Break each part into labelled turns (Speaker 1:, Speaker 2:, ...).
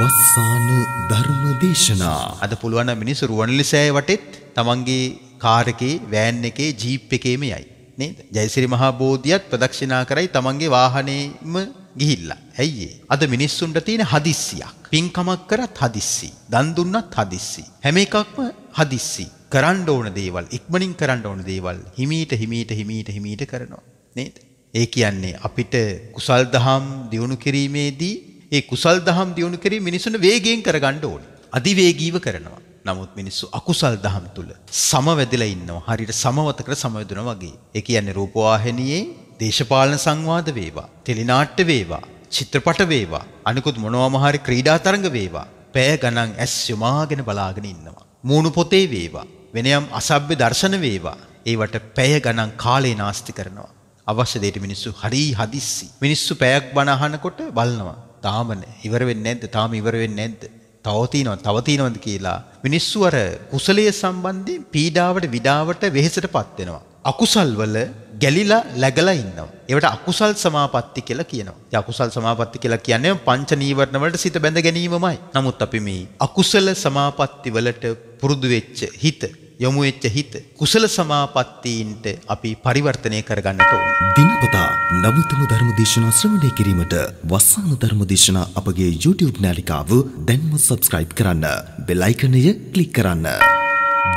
Speaker 1: වස්සාන ධර්ම දේශනා
Speaker 2: අද පුළුවන් මිනිස්සු රුවන්ලිසෑය වටෙත් තමන්ගේ කාර් එකේ වෑන් එකේ ජීප් එකේම යයි නේද ජයසිරි මහා බෝධියත් ප්‍රදක්ෂිනා කරයි තමන්ගේ වාහනේම ගිහිල්ලා ඇයි අද මිනිස්සුන්ට තියෙන හදිස්සියක් පින්කමක් කරත් හදිස්සි දන් දුන්නත් හදිස්සි හැම එකක්ම හදිස්සි කරන්න ඕන දේවල් ඉක්මනින් කරන්න ඕන දේවල් හිමීට හිමීට හිමීට හිමීට කරනවා නේද ඒ කියන්නේ අපිට කුසල් දහම් දියුණු කිරීමේදී ඒ කුසල් දහම් දියුණු කරේ මිනිසුන් වේගයෙන් කරගන්න ඕනේ. අධිවේගීව කරනවා. නමුත් මිනිස්සු අකුසල් දහම් තුල සමවැදිලා ඉන්නවා. හරියට සමවත කර සමවැදුනා වගේ. ඒ කියන්නේ රූපවාහිනියේ දේශපාලන සංවාද වේවා, ටෙලිනාට්‍ය වේවා, චිත්‍රපට වේවා, අනිකුත් මොනවාම හරි ක්‍රීඩා තරඟ වේවා. පැය ගණන් ඇස් යොමාගෙන බලාගෙන ඉන්නවා. මූණු පොතේ වේවා, වෙන යම් අසභ්‍ය දර්ශන වේවා. ඒවට පැය ගණන් කාලේ නාස්ති කරනවා. අවශ්‍ය දෙයට මිනිස්සු හරි හදිස්සි. මිනිස්සු පැයක් බණ අහනකොට බලනවා. තාම ඉවර වෙන්නේ නැද්ද? තාම ඉවර වෙන්නේ නැද්ද? තව තියෙනවද? තව තියෙනවද කියලා මිනිස්සු අර කුසලයේ සම්බන්ධයෙන් පීඩාවට විඩාවට වෙහෙසටපත් වෙනවා. අකුසල් වල ගැලිලා läගලා ඉන්නවා. ඒවට අකුසල් සමාපatti කියලා කියනවා. ඒ අකුසල් සමාපatti කියලා කියන්නේ පංච නීවරණ වලට සිත බැඳ ගැනීමමයි. නමුත් අපි මේ අකුසල සමාපatti වලට පුරුදු වෙච්ච හිත යොමු වෙච්ච හිත කුසල සමාපත්තීන්ට අපි පරිවර්තනය කරගන්නට ඕනේ.
Speaker 1: දිනපතා නවතම ධර්ම දේශනා ශ්‍රවණය කිරීමට වස්සාන ධර්ම දේශනා අපගේ YouTube නාලිකාව දැන්ම subscribe කරන්න. bell icon එක click කරන්න.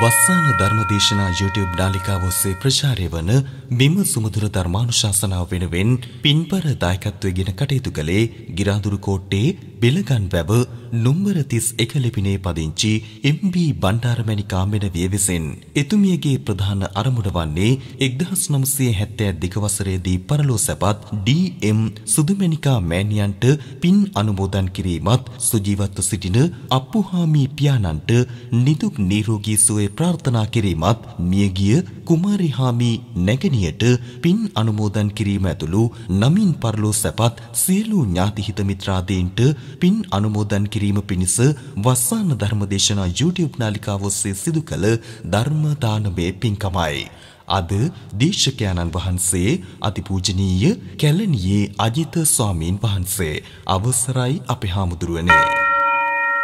Speaker 1: වස්සාන ධර්ම දේශනා YouTube නාලිකාව ඔස්සේ ප්‍රචාරය වන බිම සුමధుර ධර්මානුශාසනාව වෙනුවෙන් පින්පර දායකත්වයෙන් කටයුතු කළේ ගිරාඳුරු කෝට්ටේ බෙලගන්වැව නුම්බර 31 ලිපිනේ පදිංචි එම්.බී. බණ්ඩාරමණිකා මෙනවිය විසින් එතුමියගේ ප්‍රධාන අරමුණ වන්නේ 1972 වසරේදී පරලෝසපත් ඩී.එම්. සුදුමණිකා මෑණියන්ට පින් අනුමෝදන් කිරීමත් සුජීවත්ව සිටින අප්පුහාමි පියාණන්ට නිදුක් නිරෝගී සුවය ප්‍රාර්ථනා කිරීමත් මියගිය කුමාරි හාමි නැගණියට පින් අනුමෝදන් කිරීම ඇතුළු නමින් පරලෝ සැපත් සියලු ඥාතිහිත මිත්‍රාදීන්ට පින් අනුමෝදන් කිරීම පිණිස වස්සාන ධර්මදේශනා YouTube නාලිකාව ඔස්සේ සිදු කළ ධර්ම දානමේ පින්කමයි. අද දේශකයන්න් වහන්සේ අතිපූජනීය කැලණියේ අජිත ස්වාමීන් වහන්සේ අවසරයි අපේ හාමුදුරුවනේ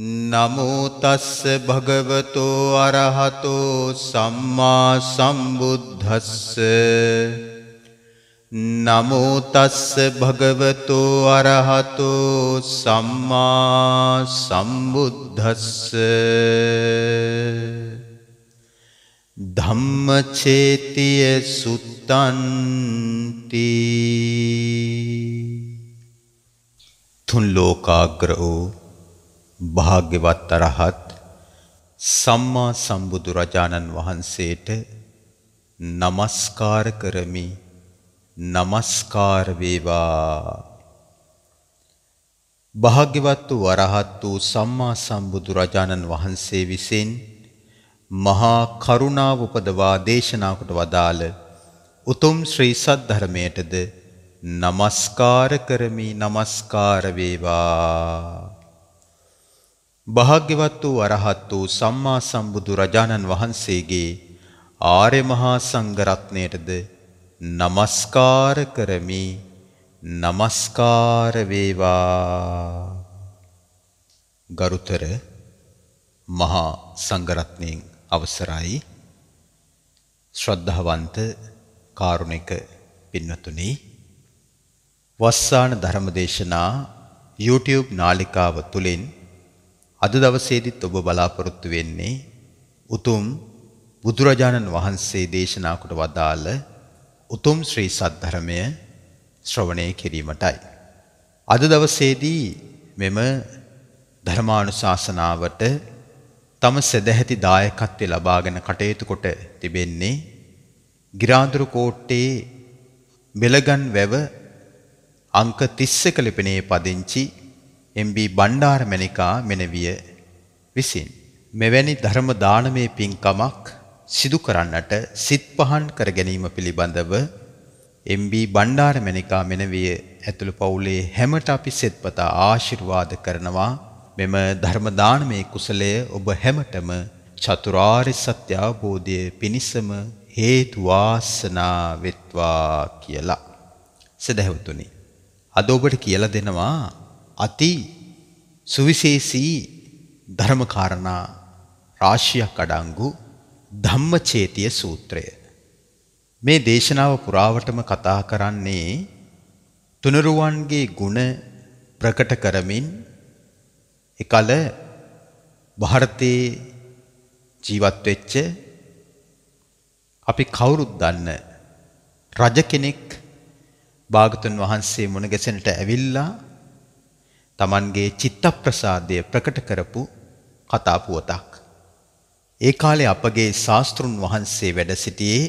Speaker 2: නමුතස්ස භගවතෝ අරහතෝ සම්මා සම්බුද්ධස්ස නමුතස්ස භගවතෝ අරහතෝ සම්මා සම්බුද්ධස්ස ධම්මචේතිය සුත්තන්ති තුන් ලෝකාග්‍ර වූ භාග්‍යවත් අරහත් සම්මා සම්බුදු රජාණන් වහන්සේට নমස්කාර කරමි নমස්කාර වේවා භාග්‍යවත් වූ අරහත් වූ සම්මා සම්බුදු රජාණන් වහන්සේ විසින් මහා කරුණාව උපදවා දේශනා කොට වදාළ උතුම් ශ්‍රී සද්ධර්මයටද নমස්කාර කරමි নমස්කාර වේවා භාග්‍යවත් වූ අරහත් වූ සම්මා සම්බුදු රජාණන් වහන්සේගේ ආර්ය මහා සංඝරත්නයටද নমස්කාර කරමි নমස්කාර වේවා ගරුතර මහා සංඝරත්නයෙන් අවසරයි ශ්‍රද්ධාවන්ත කාරුණික පින්වතුනි වස්සාන ධර්මදේශනා YouTube නාලිකාව තුලින් අද දවසේදීත් ඔබ බලාපොරොත්තු වෙන්නේ උතුම් බුදුරජාණන් වහන්සේ දේශනා කොට වදාළ උතුම් ශ්‍රී සද්ධර්මය ශ්‍රවණය කිරීමටයි. අද දවසේදී මෙම ධර්මානුශාසනාවට තම සදැහැති දායකත්වය ලබාගෙන කටයුතු කොට තිබෙන්නේ ගිරාදුරු කෝට්ටේ බෙලගන් වැව අංක 31 ලිපිනේ පදිංචි එම්බී බණ්ඩාරමැණිකා මෙනවිය විසින් මෙවැනි ධර්ම දානමය පින්කමක් සිදු කරන්නට සිත් පහන් කර ගැනීම පිළිබඳව එම්බී බණ්ඩාරමැණිකා මෙනවිය ඇතුළු පවුලේ හැමට අපි සෙත්පතා ආශිර්වාද කරනවා මෙම ධර්ම දානමය කුසලය ඔබ හැමටම චතුරාර්ය සත්‍ය අවබෝධය පිණිසම හේතු වාසනා වෙත්වා කියලා. සදහවතුනි. අද ඔබට කියලා දෙනවා අති සුවිශේෂී ධර්මකාරණා රාශියක් අඩංගු ධම්මචේතිය සූත්‍රය. මේ දේශනාව පුරාවටම කතා කරන්නේ තුනරුවන්ගේ ගුණ ප්‍රකට කරමින් එකල ಭಾರತයේ ජීවත් වෙච්ච අපි කවුරුත් දන්න රජ කෙනෙක් භාගතුන් වහන්සේ මුණ ගැසෙන්නට ඇවිල්ලා තමන්ගේ චිත්තප්‍රසාදය ප්‍රකට කරපු කතා පුවතක්. ඒ කාලේ අපගේ ශාස්ත්‍රුන් වහන්සේ වැඩ සිටියේ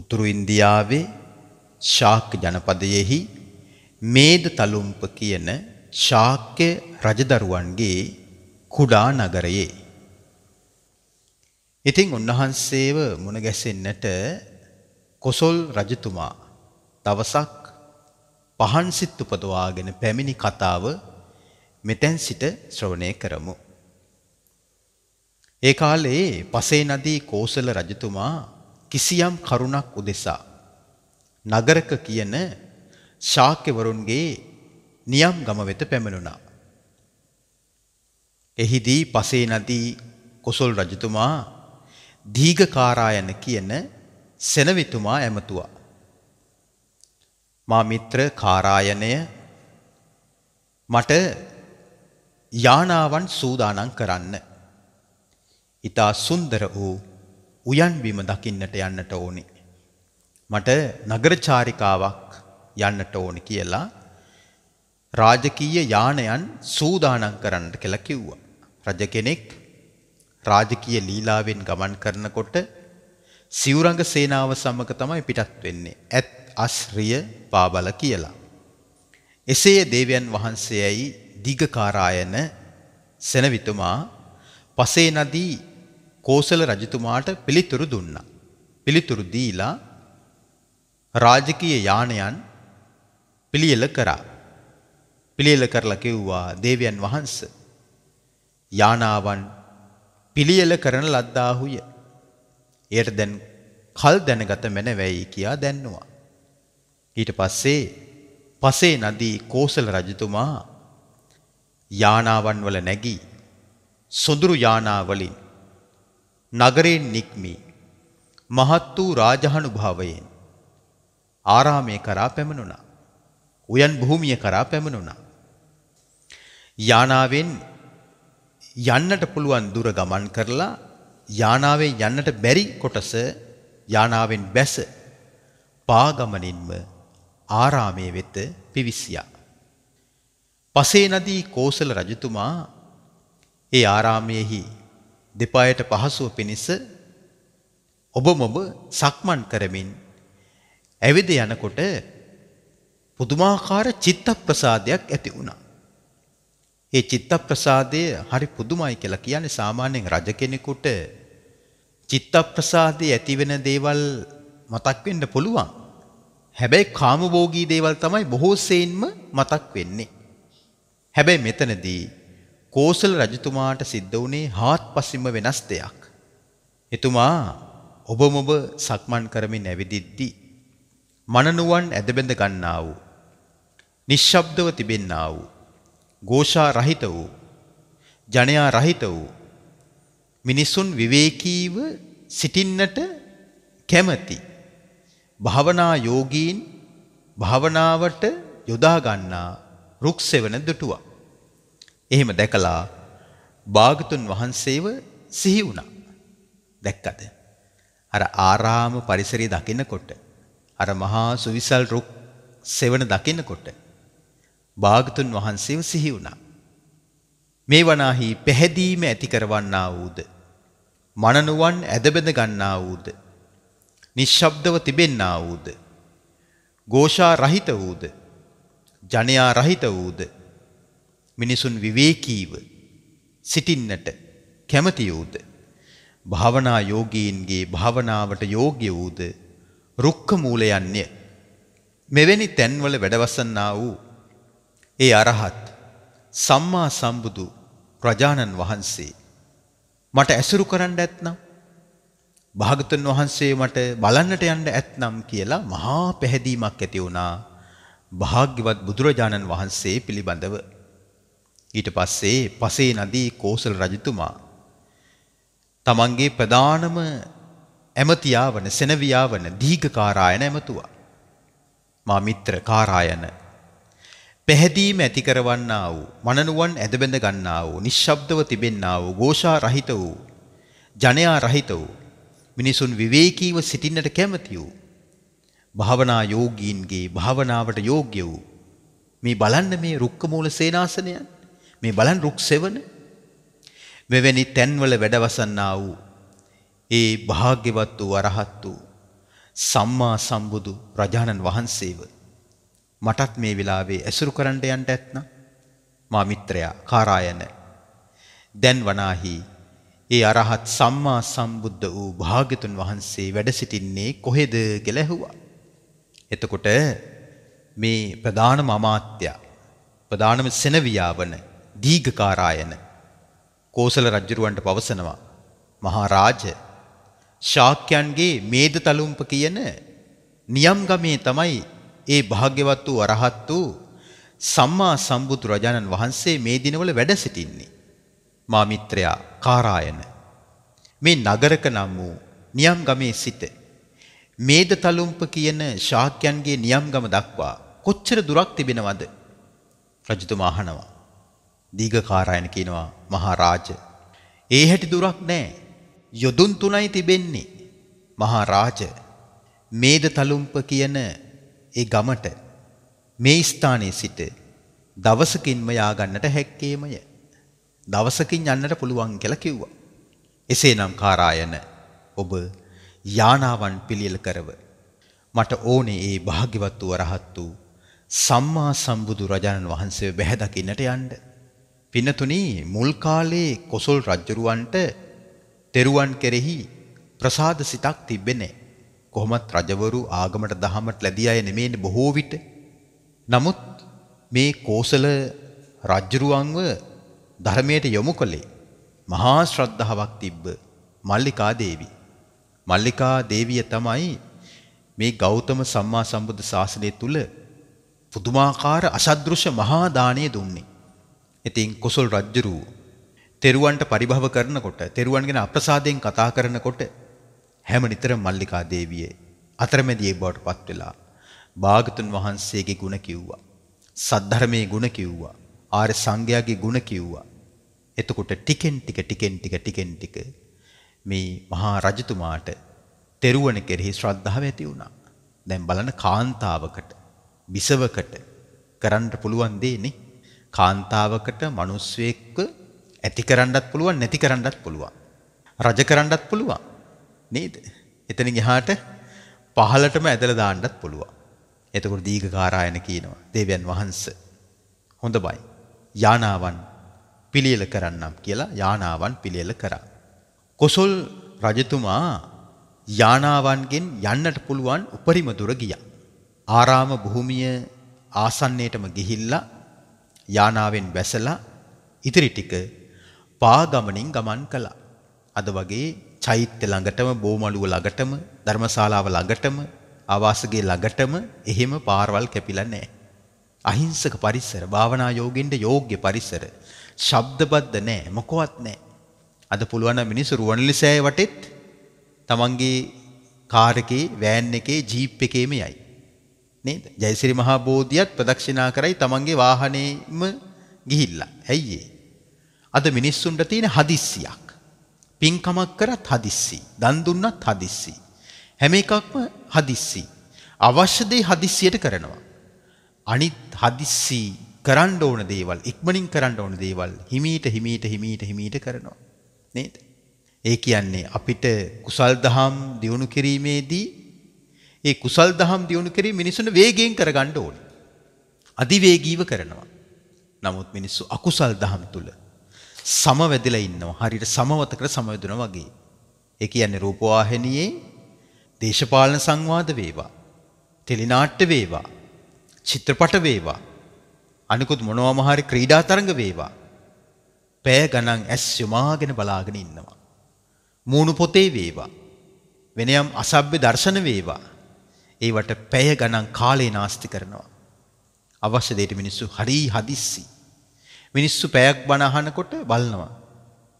Speaker 2: උතුරු ඉන්දියාවේ ශාක්‍ය ජනපදයෙහි මේද තලුම්ප කියන ශාක්‍ය රජදරුවන්ගේ කුඩා නගරයේ. ඉතින් උන්වහන්සේව මුණ ගැසෙන්නට කොසොල් රජතුමා දවසක් පහන් සිත් උපදවාගෙන පැමිණි කතාව මෙතෙන් සිට ශ්‍රවණය කරමු. ඒ කාලයේ පසේ නදී කෝසල රජතුමා කිසියම් කරුණක් උදෙසා නගරක කියන ශාක්‍යවරුන්ගේ නියම් ගම වෙත පැමිණුණා. එහිදී පසේ නදී කොසල් රජතුමා දීඝකාරායන කියන සෙනවිතුමා ඇමතුවා. මා මිත්‍ර කාරායනය මට යානාවන් සූදානම් කරන්න. ඊතා සුන්දර වූ උයන් බිම දකින්නට යන්නට ඕනි. මට නගරචාරිකාවක් යන්නට ඕනි කියලා රාජකීය යානයන් සූදානම් කරන්න කියලා කිව්වා. රජ කෙනෙක් රාජකීය ලීලාවෙන් ගමන් කරනකොට සිවුරඟ සේනාව සමග තමයි පිටත් වෙන්නේ. ඇත්ත අශ්‍රිය පාබල කියලා. එසේ දේවයන් වහන්සේයි දිගකාරායන සෙනවිතුමා පසේ නදී කෝසල රජතුමාට පිළිතුරු දුන්නා. පිළිතුරු දීලා රාජකීය යානයන් පිළියෙල කරා. පිළියෙල කරලා කිව්වා දේවයන් වහන්ස යානාවන් පිළියෙල කරන ලද්දාහුය. එයට දැන් කල් දැනගත මැනවැයි කියා දැන්නවා. ඊට පස්සේ පසේ නදී කෝසල රජතුමා යානාවන් වල නැගී සොඳුරු යානා වලින් නගරයෙන් නික්මී මහත් වූ රාජහනුභාවයෙන් ආරාමය කරා පැමිණුණා. උයන් භූමිය කරා පැමිණුණා. යානාවෙන් යන්නට පුළුවන් දුර ගමන් කරලා යානාවෙන් යන්නට බැරි කොටස යානාවෙන් බැස පාගමනින්ම ආරාමයේ වෙත පිවිසියා. පසේ නදී කෝසල රජතුමා ඒ ආරාමයෙහි දෙපායට පහසුව පිණිස ඔබ මොබ සක්මන් කරමින් ඇවිද යනකොට පුදුමාකාර චිත්ත ප්‍රසාදයක් ඇති වුණා. ඒ චිත්ත ප්‍රසාදය හරි පුදුමයි කියලා කියන්නේ සාමාන්‍යයෙන් රජ කෙනෙකුට චිත්ත ප්‍රසාදේ ඇතිවෙන දේවල් මතක් වෙන්න පුළුවන්. හැබැයි කාමභෝගී දේවල් තමයි බොහෝ සෙයින්ම මතක් වෙන්නේ. හැබැයි මෙතනදී කෝසල රජතුමාට සිද්ධ වුණේ හාත්පසින්ම වෙනස් දෙයක්. එතුමා ඔබම ඔබ සක්මන් කරමින් ඇවිදිද්දී මනනුවන් ඇදබැඳ ගන්නා වූ නිශ්ශබ්දව තිබෙන්නා වූ ഘോഷා රහිත වූ ජනයා රහිත වූ මිනිසුන් විවේකීව සිටින්නට කැමති භාවනා යෝගීන් භාවනාවට යොදා ගන්නා රුක්සෙවන දුටුවා. එහෙම දැකලා භාගතුන් වහන්සේව සිහි වුණා. දැක්කද? අර ආරාම පරිසරය දකිනකොට අර මහා සුවිසල් රුක් සෙවන දකිනකොට භාගතුන් වහන්සේව සිහි වුණා. මේ වනාහි පැහැදීම ඇති කරවන්නා වූද මනනුවන් ඇදබෙද ගන්නා වූද නිශ්ශබ්දව තිබෙන්නා වූද ഘോഷා රහිත වූද ජනයා රහිත වූද මිනිසුන් විවේකීව සිටින්නට කැමති වූද භාවනා යෝගීන්ගේ භාවනාවට යෝග්‍ය වූද රුක්ක මූලයන්ය මෙවැනි තැන්වල වැඩවසන්නා වූ ඒ අරහත් සම්මා සම්බුදු රජාණන් වහන්සේ මට ඇසුරු කරන්න ඇත්නම් භාගතුන් වහන්සේ මට බලන්නට යන්න ඇත්නම් කියලා මහා පැහැදීමක් ඇති වුණා භාග්‍යවත් බුදුරජාණන් වහන්සේ පිළිබඳව. ඊට පස්සේ පසේ නදී කෝසල රජතුමා තමන්ගේ ප්‍රධානම ඇමතියාවන සෙනවියාවන දීඝකාරායන ඇමතුවා. මා මිත්‍ර කාරායන පැහැදීම ඇති කරවන්නා වූ මනනුවන් ඇදබැඳ ගන්නා වූ නිශ්ශබ්දව තිබෙන්නා වූ ഘോഷා රහිත වූ ජනයා රහිත වූ මිනිසුන් විවේකීව සිටින්නට කැමති වූ භාවනා යෝගීන්ගේ භාවනාවට යෝග්‍ය වූ මේ බලන්න මේ රුක්ක මූල සේනාසනයන් මේ බලන් රුක් සෙවන මෙවැනි තැන්වල වැඩවසන්නා වූ ඒ භාග්‍යවත් වූ අරහත් වූ සම්මා සම්බුදු රජාණන් වහන්සේව මටත් මේ වෙලාවේ ඇසුරු කරන්න යන්න ඇත්නම් මා මිත්‍රයා කාරායන දැන් වනාහි ඒ අරහත් සම්මා සම්බුද්ධ වූ භාග්‍යතුන් වහන්සේ වැඩ සිටින්නේ කොහෙද කියලා ඇහුවා. එතකොට මේ ප්‍රධානම අමාත්‍ය ප්‍රධානම සෙනවියා වන දීඝකාරායන කෝසල රජුරවන්ට පවසනවා මහරජ ශාක්‍යයන්ගේ මේද තලුම්ප කියන නියම් ගමේ තමයි ඒ භාග්‍යවත් වූ අරහත් වූ සම්මා සම්බුදු රජාණන් වහන්සේ මේ දිනවල වැඩ සිටින්නේ. මා මිත්‍රයා කාරායන මේ නගරක නම් වූ නියම්ගමේ සිට මේදතලුම්ප කියන ශාක්‍යයන්ගේ නියම්ගම දක්වා කොච්චර දුරක් තිබෙනවද රජතුමා අහනවා දීඝකාරායන කියනවා මහරාජ ඒ හැටි දුරක් නෑ යොදුන් තුනයි තිබෙන්නේ මහරාජ මේදතලුම්ප කියන ඒ ගමට මේ ස්ථානයේ සිට දවසකින්ම යා ගන්නට හැක්කේමය දවසකින් යන්නට පුළුවන් කියලා කිව්වා. එසේනම් කාරායන ඔබ යානාවන් පිළියෙල කරව. මට ඕනේ ඒ භාග්‍යවත් වූ රහත් වූ සම්මා සම්බුදු රජාණන් වහන්සේ බැහැදකින්නට යන්න. පින්නතුනි මුල් කාලේ කොසල් රජුරවන්ට තෙරුවන් කෙරෙහි ප්‍රසාද සිතක් තිබෙන්නේ කොහොමත් රජවරු ආගමට දහමට ලැබිය අය නෙමෙයිනේ බොහෝ විට. නමුත් මේ කෝසල රජුරවන්ව ධර්මයට යොමු කළේ මහා ශ්‍රද්ධාවක් තිබ්බ මල්ලිකා දේවී. මල්ලිකා දේවිය තමයි මේ ගෞතම සම්මා සම්බුද්ධ ශාසනය තුල පුදුමාකාර අසදෘශ මහා දාණය දුන්නේ. ඉතින් කොසල් රජ්ජුරුව තෙරුවන්ට පරිභව කරනකොට තෙරුවන් ගැන අප්‍රසාදයෙන් කතා කරනකොට හැම නිතරම මල්ලිකා දේවිය අතරමැදියේ බවට පත් වෙලා භාගතුන් වහන්සේගේ ගුණ කිව්වා. සද්ධර්මයේ ගුණ කිව්වා. ආර්ය සංඝයාගේ ගුණ කිව්වා. එතකොට ටිකෙන් ටික ටිකෙන් ටික ටිකෙන් ටික මේ මහා රජතුමාට තෙරුවන කෙරෙහි ශ්‍රද්ධාව ඇති වුණා. දැන් බලන කාන්තාවකට විසවකට කරන්න පුළුවන් දෙන්නේ කාන්තාවකට මිනිස්සෙක්ව ඇති කරන්නත් පුළුවන් නැති කරන්නත් පුළුවන්. රජ කරන්නත් පුළුවන්. නේද? එතනින් එහාට පහලටම ඇදලා දාන්නත් පුළුවන්. එතකොට දීඝ කාරායන කියනවා. දේවයන් වහන්සේ. හොඳයි. යානාවන් පිළියෙල කරන්නම් කියලා යානාවන් පිළියෙල කරා. කොසල් රජතුමා යානාවන්ගෙන් යන්නට පුළුවන් උපරිම දුර ගියා. ආරාම භූමිය ආසන්නයටම ගිහිල්ලා යානාවෙන් වැසලා ඉතිරි ටික පාගමනින් ගමන් කළා. අද වගේ චෛත්‍ය ළඟටම බෝමළුව ළඟටම ධර්මශාලාව ළඟටම ආවාසගේ ළඟටම එහෙම පාරවල් කැපිලා නැහැ. අහිංසක පරිසර භාවනා යෝගින්ට යෝග්‍ය පරිසර ශබ්දබද්ධ නැහැ මොකවත් නැහැ අද පුළුවන් මිනිස්සු රුවන්ලිසෑය වටෙත් තමන්ගේ කාර් එකේ වෑන් එකේ ජීප් එකේම යයි නේද ජයසිරි මහා බෝධියත් ප්‍රදක්ෂිනා කරයි තමන්ගේ වාහනේම ගිහිල්ලා ඇයි අද මිනිස්සුන්ට තියෙන හදිස්සියක් පින්කමක් කරත් හදිස්සි දන් දුන්නත් හදිස්සි හැම එකක්ම හදිස්සි අවශ්‍ය දේ හදිස්සියට කරනවා අනිත් හදිස්සි කරන්න ඕන දේවල් ඉක්මනින් කරන්න ඕන දේවල් හිමීට හිමීට හිමීට හිමීට කරනවා නේද ඒ කියන්නේ අපිට කුසල් දහම් දියුණු කිරීමේදී ඒ කුසල් දහම් දියුණු කිරීම මිනිසුන් වේගයෙන් කරගන්න ඕනේ අධිවේගීව කරනවා නමුත් මිනිස්සු අකුසල් දහම් තුල සමවැදිලා ඉන්නවා හරියට සමවත කර සමවැදුණා වගේ ඒ කියන්නේ රූපවාහිනියේ දේශපාලන සංවාද වේවා ටෙලිනාට්‍ය වේවා චිත්‍රපට වේවා අනිකුත් මොනවා හරි ක්‍රීඩා තරඟ වේවා පැය ගණන් ඇස් යොමාගෙන බලාගෙන ඉන්නවා මූණු පොතේ වේවා වෙන යම් අසභ්‍ය දර්ශන වේවා ඒවට පැය ගණන් කාලේ නාස්ති කරනවා අවශ්‍ය දෙයට මිනිස්සු හරි හදිස්සි මිනිස්සු පැයක් බණ අහනකොට බලනවා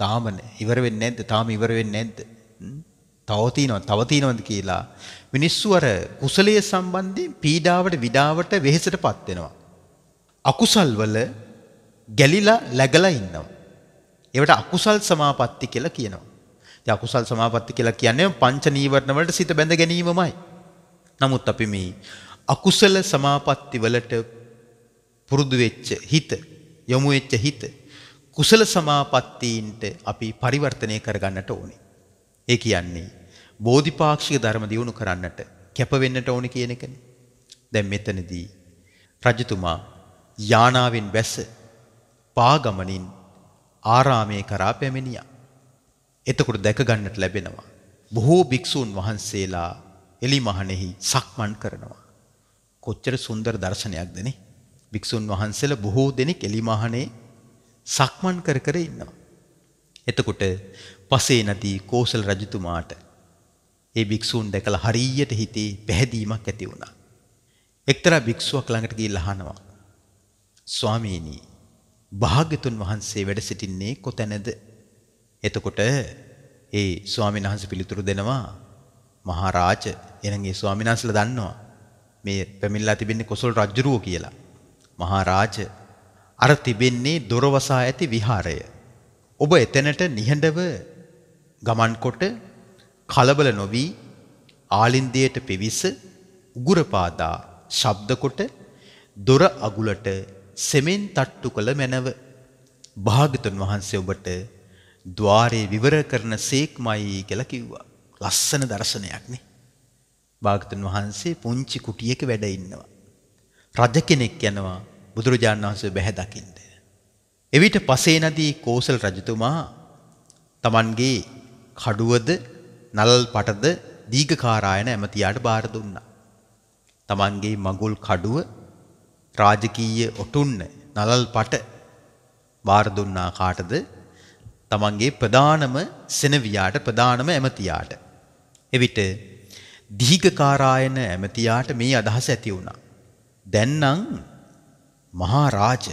Speaker 2: තාම ඉවර වෙන්නේ නැද්ද තාම ඉවර වෙන්නේ නැද්ද තව තියෙනවා තව තියෙනවද කියලා මිනිස්සු අර කුසලයේ සම්බන්ධයෙන් පීඩාවට විඩාවට වෙහෙසටපත් වෙනවා. අකුසල් වල ගැලිලා läගලා ඉන්නවා. ඒවට අකුසල් සමාපatti කියලා කියනවා. ඉතින් අකුසල් සමාපatti කියලා කියන්නේ පංච නීවරණ වලට සිත බැඳ ගැනීමමයි. නමුත් අපි මේ අකුසල සමාපatti වලට පුරුදු වෙච්ච හිත යොමු වෙච්ච හිත කුසල සමාපත්තීන්ට අපි පරිවර්තනය කරගන්නට ඕනේ. ඒ කියන්නේ බෝධිපාක්ෂික ධර්ම දියුණු කරන්නට කැප වෙන්නට ඕනේ කියන එකනේ. දැන් මෙතනදී රජතුමා යානාවෙන් වැස්ස පාගමනින් ආරාමයේ කරා පැමිණියා. එතකොට දැක ගන්නට ලැබෙනවා බොහෝ භික්ෂූන් වහන්සේලා එලිමහනෙහි සක්මන් කරනවා. කොච්චර සුන්දර දර්ශනයක්ද නේ. භික්ෂූන් වහන්සේලා බොහෝ දෙනෙක් එලිමහනේ සක්මන් කර කර ඉන්නවා. එතකොට පසේ නදී කෝසල රජතුමාට ඒ භික්ෂූන් දැකලා හරියට හිතේ පැහැදීමක් ඇති වුණා. එක්තරා භික්ෂුවක් ළඟට ගිහිල්ලා අහනවා. ස්වාමීනි, භාග්‍යතුන් වහන්සේ වැඩ සිටින්නේ කොතැනද? එතකොට ඒ ස්වාමීන් වහන්සේ පිළිතුරු දෙනවා මහරාජ එනගේ ස්වාමීන් වහන්සේලා දන්නවා මේ පැමිණලා තිබෙන්නේ කොසල් රජුරුව කියලා. මහරාජ අර තිබෙන්නේ දොරවසා ඇති විහාරය. ඔබ එතැනට නිහඬව ගමන්කොට කලබල නොවී ආලින්දයට පිවිස උගුරපාදා ශබ්දකොට දොර අගුලට සෙමෙන් තට්ටු කළ මැනව භාගතුන් වහන්සේ ඔබට ద్వාරේ විවර කරන සීක්මයි කියලා කිව්වා. ලස්සන දර්ශනයක් නේ. භාගතුන් වහන්සේ පුංචි කුටියක වැඩ ඉන්නවා. රජ කෙනෙක් යනවා බුදුරජාණන් වහන්සේ බැහැ දකින්න. එවිට පසේ නදී කෝසල රජතුමා තමන්ගේ කඩුවද නලල් පටද දීඝකාරායන ඇමතියාට බාර දුන්නා. තමන්ගේ මගුල් කඩුව රාජකීය ඔටුන්න නලල් පට බාර දුන්නා කාටද? තමන්ගේ ප්‍රධානම සෙනවියාට ප්‍රධානම ඇමතියාට. එවිට දීඝකාරායන ඇමතියාට මේ අදහස ඇති වුණා. දැන්නම් මහා රාජ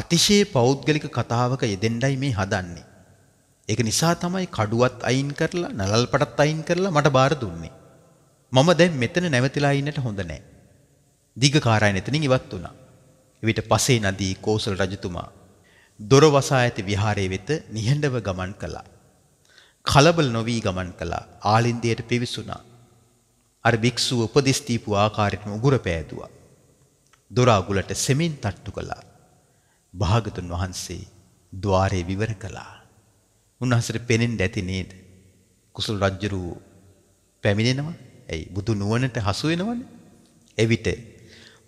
Speaker 2: අතිශය පෞද්ගලික කතාවක යෙදෙන්නයි මේ හදන්නේ. ඒක නිසා තමයි කඩුවත් අයින් කරලා නලල්පටත් අයින් කරලා මට බාර දුන්නේ. මම දැන් මෙතන නැවතිලා ඉන්නට හොඳ නැහැ. දීඝකාරයන් එතනින් ඉවත් වුණා. එවිට පසේ නදී කෝසල රජතුමා දොර වසා ඇති විහාරයේ වෙත නිහඬව ගමන් කළා. කලබල නොවි ගමන් කළා. ආලින්දයට පිවිසුණා. අර භික්ෂුව උපදෙස් දීපු ආකාරයටම උගුර පෑදුවා. දොර අගුලට සෙමින් තට්ටු කළා. භාගතුන් වහන්සේ ద్వාරේ විවර කළා. උන්වහන්සේට පෙනෙන්න ඇති නේද? කුසල රජ්ජුරු පැමිණෙනවා. ඇයි බුදු නුවණට හසු වෙනවනේ. එවිට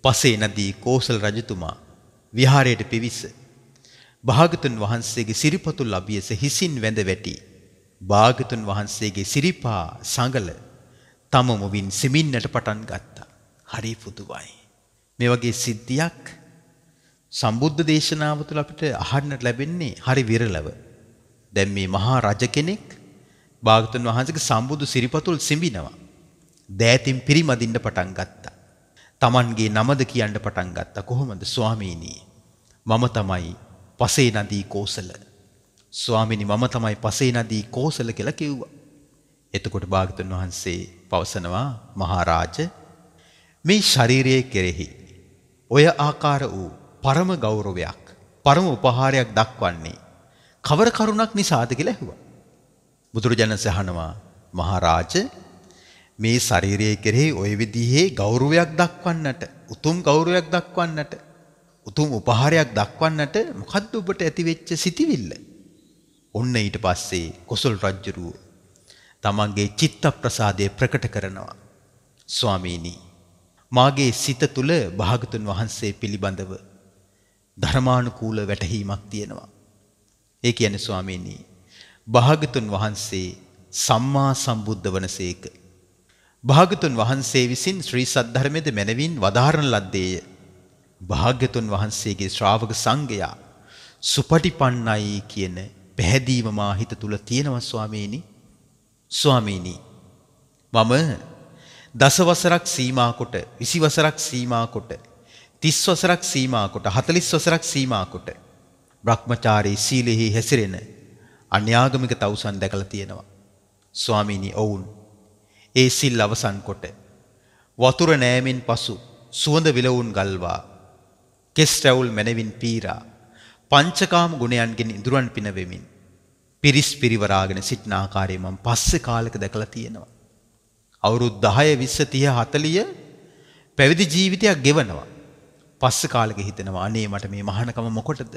Speaker 2: පසේ නදී කෝසල රජතුමා විහාරයට පිවිස භාගතුන් වහන්සේගේ සිරිපතුල් අභියස හිසින් වැඳ වැටි භාගතුන් වහන්සේගේ සිරිපා සඟල තම මුවින් සිමින්නට පටන් ගත්තා. හරි පුදුමයි. මේ වගේ සිද්ධියක් සම්බුද්ධ දේශනාව තුළ අපිට අහන්නට ලැබෙන්නේ හරි විරලව. දැන් මේ මහා රජ කෙනෙක් භාගතුන් වහන්සේගේ සම්බුදු සිරිපතුල් සිඹිනවා. දෑතින් පිරිමදින්න පටන් ගත්තා. Tamanගේ නමද කියන්න පටන් ගත්තා. කොහොමද ස්වාමීනි? මම තමයි පසේ නදී කෝසල. ස්වාමීනි මම තමයි පසේ නදී කෝසල කියලා කිව්වා. එතකොට භාගතුන් වහන්සේ පවසනවා මහරජ මේ ශරීරයේ කෙරෙහි ඔය ආකාර වූ පරම ගෞරවයක් පරම උපහාරයක් දක්වන්නේ කවර කරුණක් නිසාද කියලා ඇහුවා. බුදුරජාණන් සහනවා මහරජ මේ ශරීරයේ කෙරෙහි ওই විදිහේ ගෞරවයක් දක්වන්නට උතුම් ගෞරවයක් දක්වන්නට උතුම් උපහාරයක් දක්වන්නට මොකද්ද ඔබට ඇතිවෙච්ච සිතිවිල්ල? ඔන්න ඊට පස්සේ කොසල් රජුරුව තමන්ගේ චිත්ත ප්‍රසාදය ප්‍රකට කරනවා. ස්වාමීනි මාගේ සිත තුළ භාගතුන් වහන්සේ පිළිබඳව ධර්මානුකූල වැටහීමක් තියෙනවා. ඒ කියන්නේ ස්වාමීනි භාගතුන් වහන්සේ සම්මා සම්බුද්ධ වනසේක. භාගතුන් වහන්සේ විසින් ශ්‍රී සද්ධර්මයේද මැනවින් වදාරන ලද්දේය. භාග්‍යතුන් වහන්සේගේ ශ්‍රාවක සංඝයා සුපටිපන්නයි කියන පැහැදීම මා හිත තුල තියෙනවා ස්වාමීනි. ස්වාමීනි මම දස වසරක් සීමා කොට 20 වසරක් සීමා කොට 30 වසරක් සීමා කොට 40 වසරක් සීමා කොට භ්‍රමචාරී සීලෙහි හැසිරෙන අන්‍යාගමික තවුසන් දැකලා තියෙනවා. ස්වාමීනි ඔවුන් ඒ සිල් අවසන් කොට වතුර නෑමෙන් පසු සුවඳ විලවුන් ගල්වා කෙස් රැවුල් මැනවින් පීරා පංචකාම ගුණයන්ගෙන් ඉඳුරන් පිනවෙමින් පිරිස් පිරිවරාගෙන සිටින ආකාරය මම පස්සේ කාලෙක දැකලා තියෙනවා. අවුරුදු 10 20 30 40 පැවිදි ජීවිතයක් ගෙවනවා. පස්සේ කාලෙක හිතෙනවා අනේ මට මේ මහානකම මොකටද?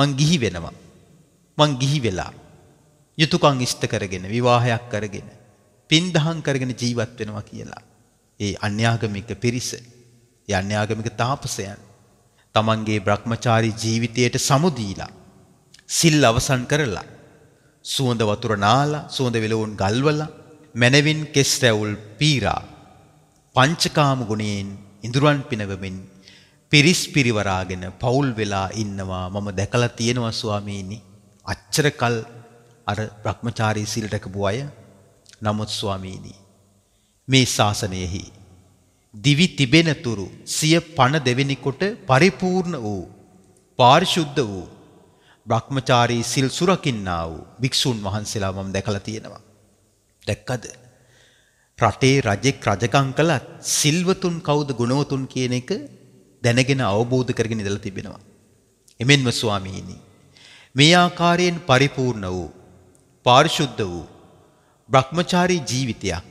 Speaker 2: මං ගිහි වෙනවා. මං ගිහි වෙලා. යුතුයකම් ඉෂ්ට කරගෙන විවාහයක් කරගෙන පින්දහම් කරගෙන ජීවත් වෙනවා කියලා. ඒ අන්‍යාගමික පිරිස, ඒ අන්‍යාගමික තාපසයන් තමන්ගේ Brahmachari ජීවිතයට සමුදීලා සිල් අවසන් කරලා සුවඳ වතුර නාලා සුවඳ විලවුන් ගල්වලා මැනවින් කෙස් රැවුල් පීරා පංචකාම ගුණයෙන් ඉඳුරන් පිනවමින් පිරිස් පිරිවරාගෙන පවුල් වෙලා ඉන්නවා මම දැකලා තියෙනවා ස්වාමීනි අච්චර කල් අර Brahmachari සීල් රැකපු අය නමුත් ස්වාමීනි මේ ශාසනයෙහි දිවි තිබෙන තුරු සිය පණ දෙවෙනි කොට පරිපූර්ණ වූ පාරිශුද්ධ වූ Brahmachari සීල් සුරකින්නා වූ භික්ෂුන් වහන්සේලා මම දැකලා තියෙනවා දැක්කද රටේ රජෙක් රජකම් කළත් සිල්වතුන් කවුද ගුණවතුන් කියන එක දැනගෙන අවබෝධ කරගෙන ඉඳලා තිබෙනවා. එමෙන්ම ස්වාමීනි මේ ආකාරයෙන් පරිපූර්ණ වූ පාරිශුද්ධ වූ භ්‍රමචාරී ජීවිතයක්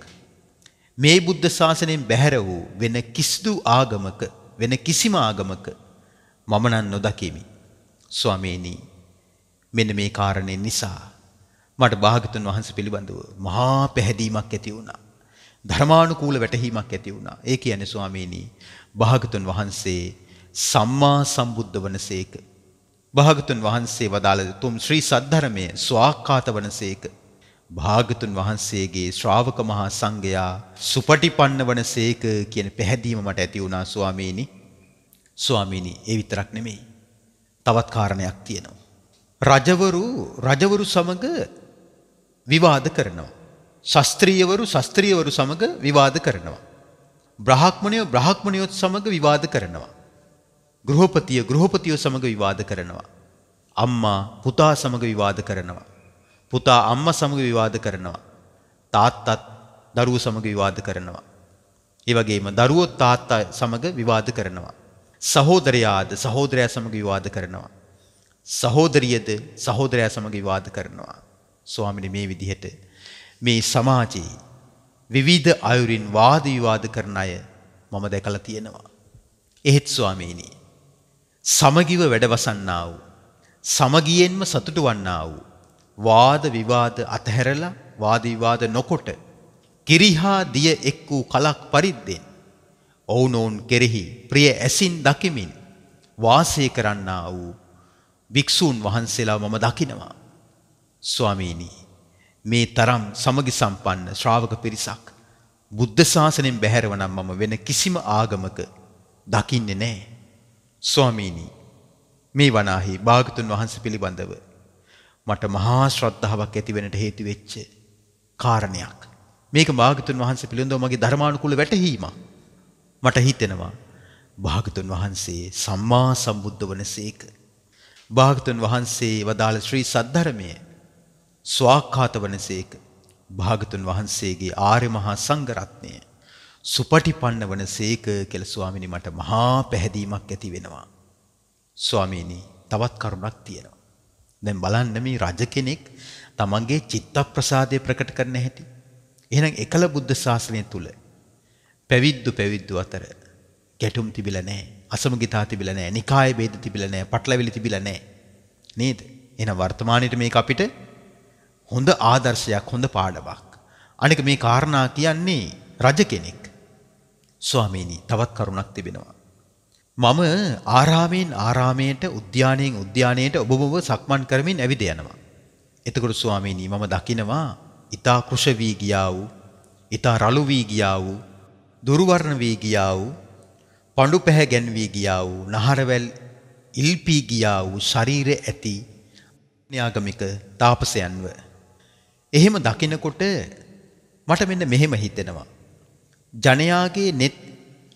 Speaker 2: මේ බුද්ධ ශාසනයෙන් බැහැර වූ වෙන කිසිදු ආගමක වෙන කිසිම ආගමක මම නම් නොදකිමි. ස්වාමීනි මෙන්න මේ කාරණේ නිසා මට භාගතුන් වහන්සේ පිළිබඳව මහා පැහැදීමක් ඇති වුණා. ධර්මානුකූල වැටහීමක් ඇති වුණා. ඒ කියන්නේ ස්වාමීනි භාගතුන් වහන්සේ සම්මා සම්බුද්ධ වනසේක. භාගතුන් වහන්සේ වදාළ තුම් ශ්‍රී සද්ධර්මය ස්වාක්කාත වනසේක. භාගතුන් වහන්සේගේ ශ්‍රාවක මහා සංඝයා සුපටිපන්න වනසේක කියන පැහැදීම මට ඇති වුණා ස්වාමීනි. ස්වාමීනි, ඒ විතරක් නෙමෙයි. තවත් කාරණයක් තියෙනවා. රජවරු රජවරු සමග විවාද කරනවා. ශාස්ත්‍රීයවරු ශාස්ත්‍රීයවරු සමග විවාද කරනවා. බ්‍රහ්මණයෝ බ්‍රහ්මණියොත් සමග විවාද කරනවා. ගෘහපතිය ගෘහපතියෝ සමග විවාද කරනවා. අම්මා පුතා සමග විවාද කරනවා. පුතා අම්මා සමග විවාද කරනවා. තාත්තත් දරුවෝ සමග විවාද කරනවා. ඒ වගේම දරුවෝ තාත්තා සමග විවාද කරනවා. සහෝදරයාද සහෝදරයා සමග විවාද කරනවා. සහෝදරියද සහෝදරයා සමග විවාද කරනවා. ස්වාමිනේ මේ විදිහට මේ සමාජයේ විවිධ අයුරින් වාද විවාද කරන අය මම දැකලා තියෙනවා. එහෙත් ස්වාමීනි සමගිව වැඩවසන්නා වූ සමගියෙන්ම සතුටු වන්නා වූ වාද විවාද අතහැරලා වාද විවාද නොකොට කිරිහා දිය එක් වූ කලක් පරිද්දෙන් ඔවුනොවුන් කෙරෙහි ප්‍රිය ඇසින් දකිමින් වාසය කරන්නා වූ භික්ෂූන් වහන්සේලා මම දකිනවා ස්වාමීනී මේ තරම් සමගි සම්පන්න ශ්‍රාවක පිරිසක් බුද්ධ ශාසනයෙන් බැහැරව නම් මම වෙන කිසිම ආගමක දකින්නේ නැහැ. ස්වාමීනි මේ වනාහි භාගතුන් වහන්සේ පිළිබඳව මට මහා ශ්‍රද්ධාවක් ඇති වෙන්නට හේතු වෙච්ච කාරණයක්. මේක භාගතුන් වහන්සේ පිළිබඳව මගේ ධර්මානුකූල වැටහීමක්. මට හිතෙනවා භාගතුන් වහන්සේ සම්මා සම්බුද්ධ වනසේක. භාගතුන් වහන්සේ වදාළ ශ්‍රී සද්ධර්මයේ ස්වාක්ඛාත වනසේක භාගතුන් වහන්සේගේ ආර්ය මහා සංඝරත්නය සුපටිපන්න වනසේක කියලා ස්වාමිනී මට මහා පැහැදීමක් ඇති වෙනවා. ස්වාමීනි තවත් කරුණක් තියෙනවා. දැන් බලන්න මේ රජ කෙනෙක් තමන්ගේ චිත්ත ප්‍රසාදය ප්‍රකට කරන හැටි. එහෙනම් එකල බුද්ධ ශාසනය තුල පැවිද්දු පැවිද්දු අතර ගැටුම් තිබිලා නැහැ. අසමගිතා තිබිලා නැහැ. නිකාය ભેද තිබිලා නැහැ. පටලැවිලි තිබිලා නැහැ. නේද? එහෙනම් වර්තමානයේ මේක අපිට හොඳ ආදර්ශයක් හොඳ පාඩමක්. අනික මේ කාරණා කියන්නේ රජ කෙනෙක්. ස්වාමීනි තවත් කරුණක් තිබෙනවා. මම ආරාමයෙන් ආරාමයට උද්‍යානයෙන් උද්‍යානයට ඔබමව සක්මන් කරමින් ඇවිද යනවා. එතකොට ස්වාමීනි මම දකිනවා ඊතා කුෂ වී ගියා වූ, ඊතා රළු වී ගියා වූ, දුර්වර්ණ වී ගියා වූ, පඬු පැහැ ගැන්වී ගියා වූ, නහරවැල් ඉල්පී ගියා වූ ශරීර ඇති න්‍යාගමික තාපසයන්ව එහෙම දකිනකොට මට මෙන්න මෙහෙම හිතෙනවා. ජනයාගේ net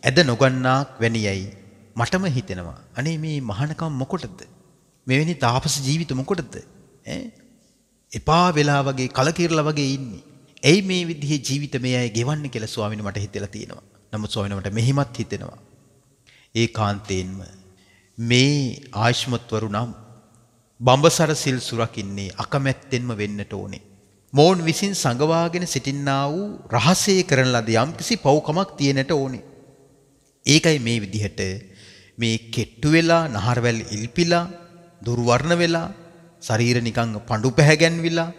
Speaker 2: ඇද නොගන්නාක් වැනියයි මටම හිතෙනවා. අනේ මේ මහානකම් මොකටද? මෙවැනි තාපස ජීවිත මොකටද? ඈ එපා වෙලා වගේ කලකිරලා වගේ ඉන්නේ. ඇයි මේ විදිහේ ජීවිත මේ අය ගෙවන්න කියලා ස්වාමීන් මට හිතලා තියෙනවා. නමුත් ස්වාමීන් මට මෙහිමත් හිතෙනවා. ඒකාන්තයෙන්ම මේ ආශ්මත්වරු නම් බඹසර සිල් සුරකින්නේ අකමැත්තෙන්ම වෙන්නට ඕනේ. මොවුන් විසින් සඟවාගෙන සිටින්නා වූ රහසේ කරන ලද යම්කිසි පව්කමක් තියෙනට ඕනේ. ඒකයි මේ විදිහට මේ කෙට්ටු වෙලා නහරවැල් ඉල්පිලා දුර්වර්ණ වෙලා ශරීර නිකන් පඳු පැහැගැන්විලා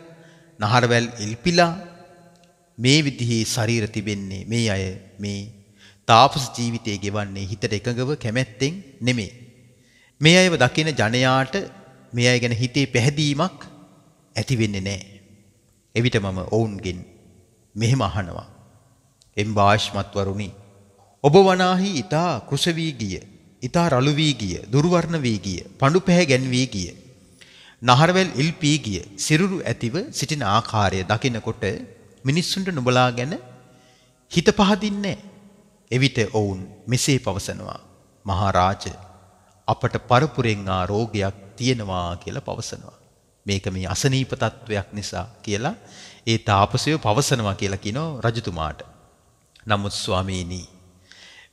Speaker 2: නහරවැල් ඉල්පිලා මේ විදිහේ ශරීර තිබෙන්නේ මේ අය මේ තාපස ජීවිතය ගෙවන්නේ හිතට එකඟව කැමැත්තෙන් නෙමෙයි. මේ අයව දකින ජනයාට මේ අය ගැන හිතේ පැහැදීමක් ඇති වෙන්නේ නැහැ. එවිට මම ඔවුන්ගෙන් මෙහෙම අහනවා. එම් භාෂ්මත්වරුණි ඔබ වනාහි ඊතා කුස වී ගිය ඊතා රළු වී ගිය දුර්වර්ණ වී ගිය පඳු පැහැ ගැන්වී ගිය නහරවැල් ඉල්පී ගිය සිරුරු ඇතිව සිටින ආකාරය දකිනකොට මිනිස්සුන්ට නුඹලා ගැන හිත පහදින්නේ එවිට ඔවුන් මෙසේ පවසනවා මහරජ අපට පරපුරෙන් ආ රෝගයක් තියෙනවා කියලා පවසනවා මේක මේ අසනීප තත්වයක් නිසා කියලා ඒ තාපසය පවසනවා කියලා කියනෝ රජතුමාට. නමුත් ස්වාමීනි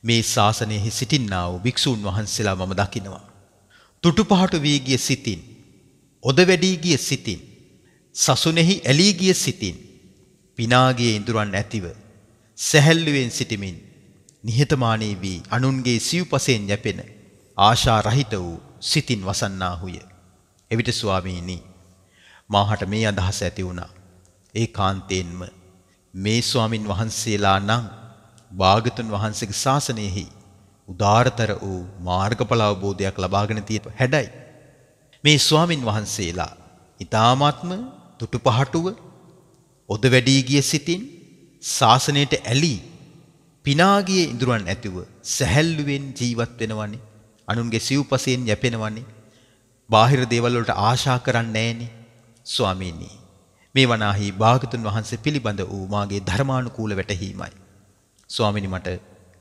Speaker 2: මේ ශාසනයෙහි සිටින්නා වූ භික්ෂූන් වහන්සේලා මම දකිනවා. තුටුපහටු වී ගිය සිතින්, ඔද වැඩි ගිය සිතින්, සසුනේහි ඇලී ගිය සිතින්, පිනාගිය ඉඳුරන් ඇතිව සැහැල්ලුවෙන් සිටමින් නිහතමානී වී අනුන්ගේ සිව්පසෙන් යැපෙන ආශා රහිත වූ සිතින් වසන්නාහුය. එවිට ස්වාමීනි මාහට මේ අදහස ඇති වුණා. ඒ කාන්තයෙන්ම මේ ස්වාමින් වහන්සේලා නම් භාගතුන් වහන්සේගේ ශාසනයෙහි උදාරතර වූ මාර්ගඵල අවබෝධයක් ලබාගෙන තියෙන හැඩයි. මේ ස්වාමින් වහන්සේලා ඊ타මාත්ම තුටුපහටුව ඔද වැඩි ගිය සිතින් ශාසනයට ඇලී පිනාගියේ ඉඳුරන් ඇතිව සැහැල්ලුවෙන් ජීවත් වෙනවනේ අනුන්ගේ සිව්පසයෙන් යැපෙනවනේ බාහිර දේවල් වලට ආශා කරන්නේ නැහෙනේ ස්වාමීනී මේ වනාහි භාගතුන් වහන්සේ පිළිබඳ වූ මාගේ ධර්මානුකූල වැටහීමයි. ස්වාමිනි මට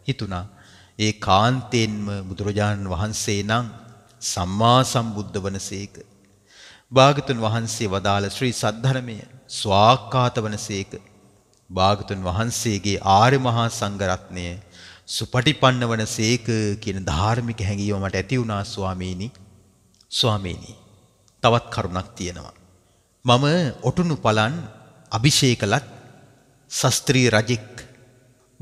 Speaker 2: හිතුණා ඒ කාන්තේන්ම බුදුරජාණන් වහන්සේ නම් සම්මා සම්බුද්ධ වනසේක. භාගතුන් වහන්සේ වදාළ ශ්‍රී සද්ධර්මය ස්වාක්කාත වනසේක. භාගතුන් වහන්සේගේ ආර්ය මහා සංඝරත්නය සුපටිපන්න වන සේක කියන ධාර්මික හැඟීම මට ඇති වුණා ස්වාමීනි ස්වාමීනි තවත් කරුණක් තියෙනවා මම ඔටුනු පලන් අභිෂේකලත් ශස්ත්‍රී රජෙක්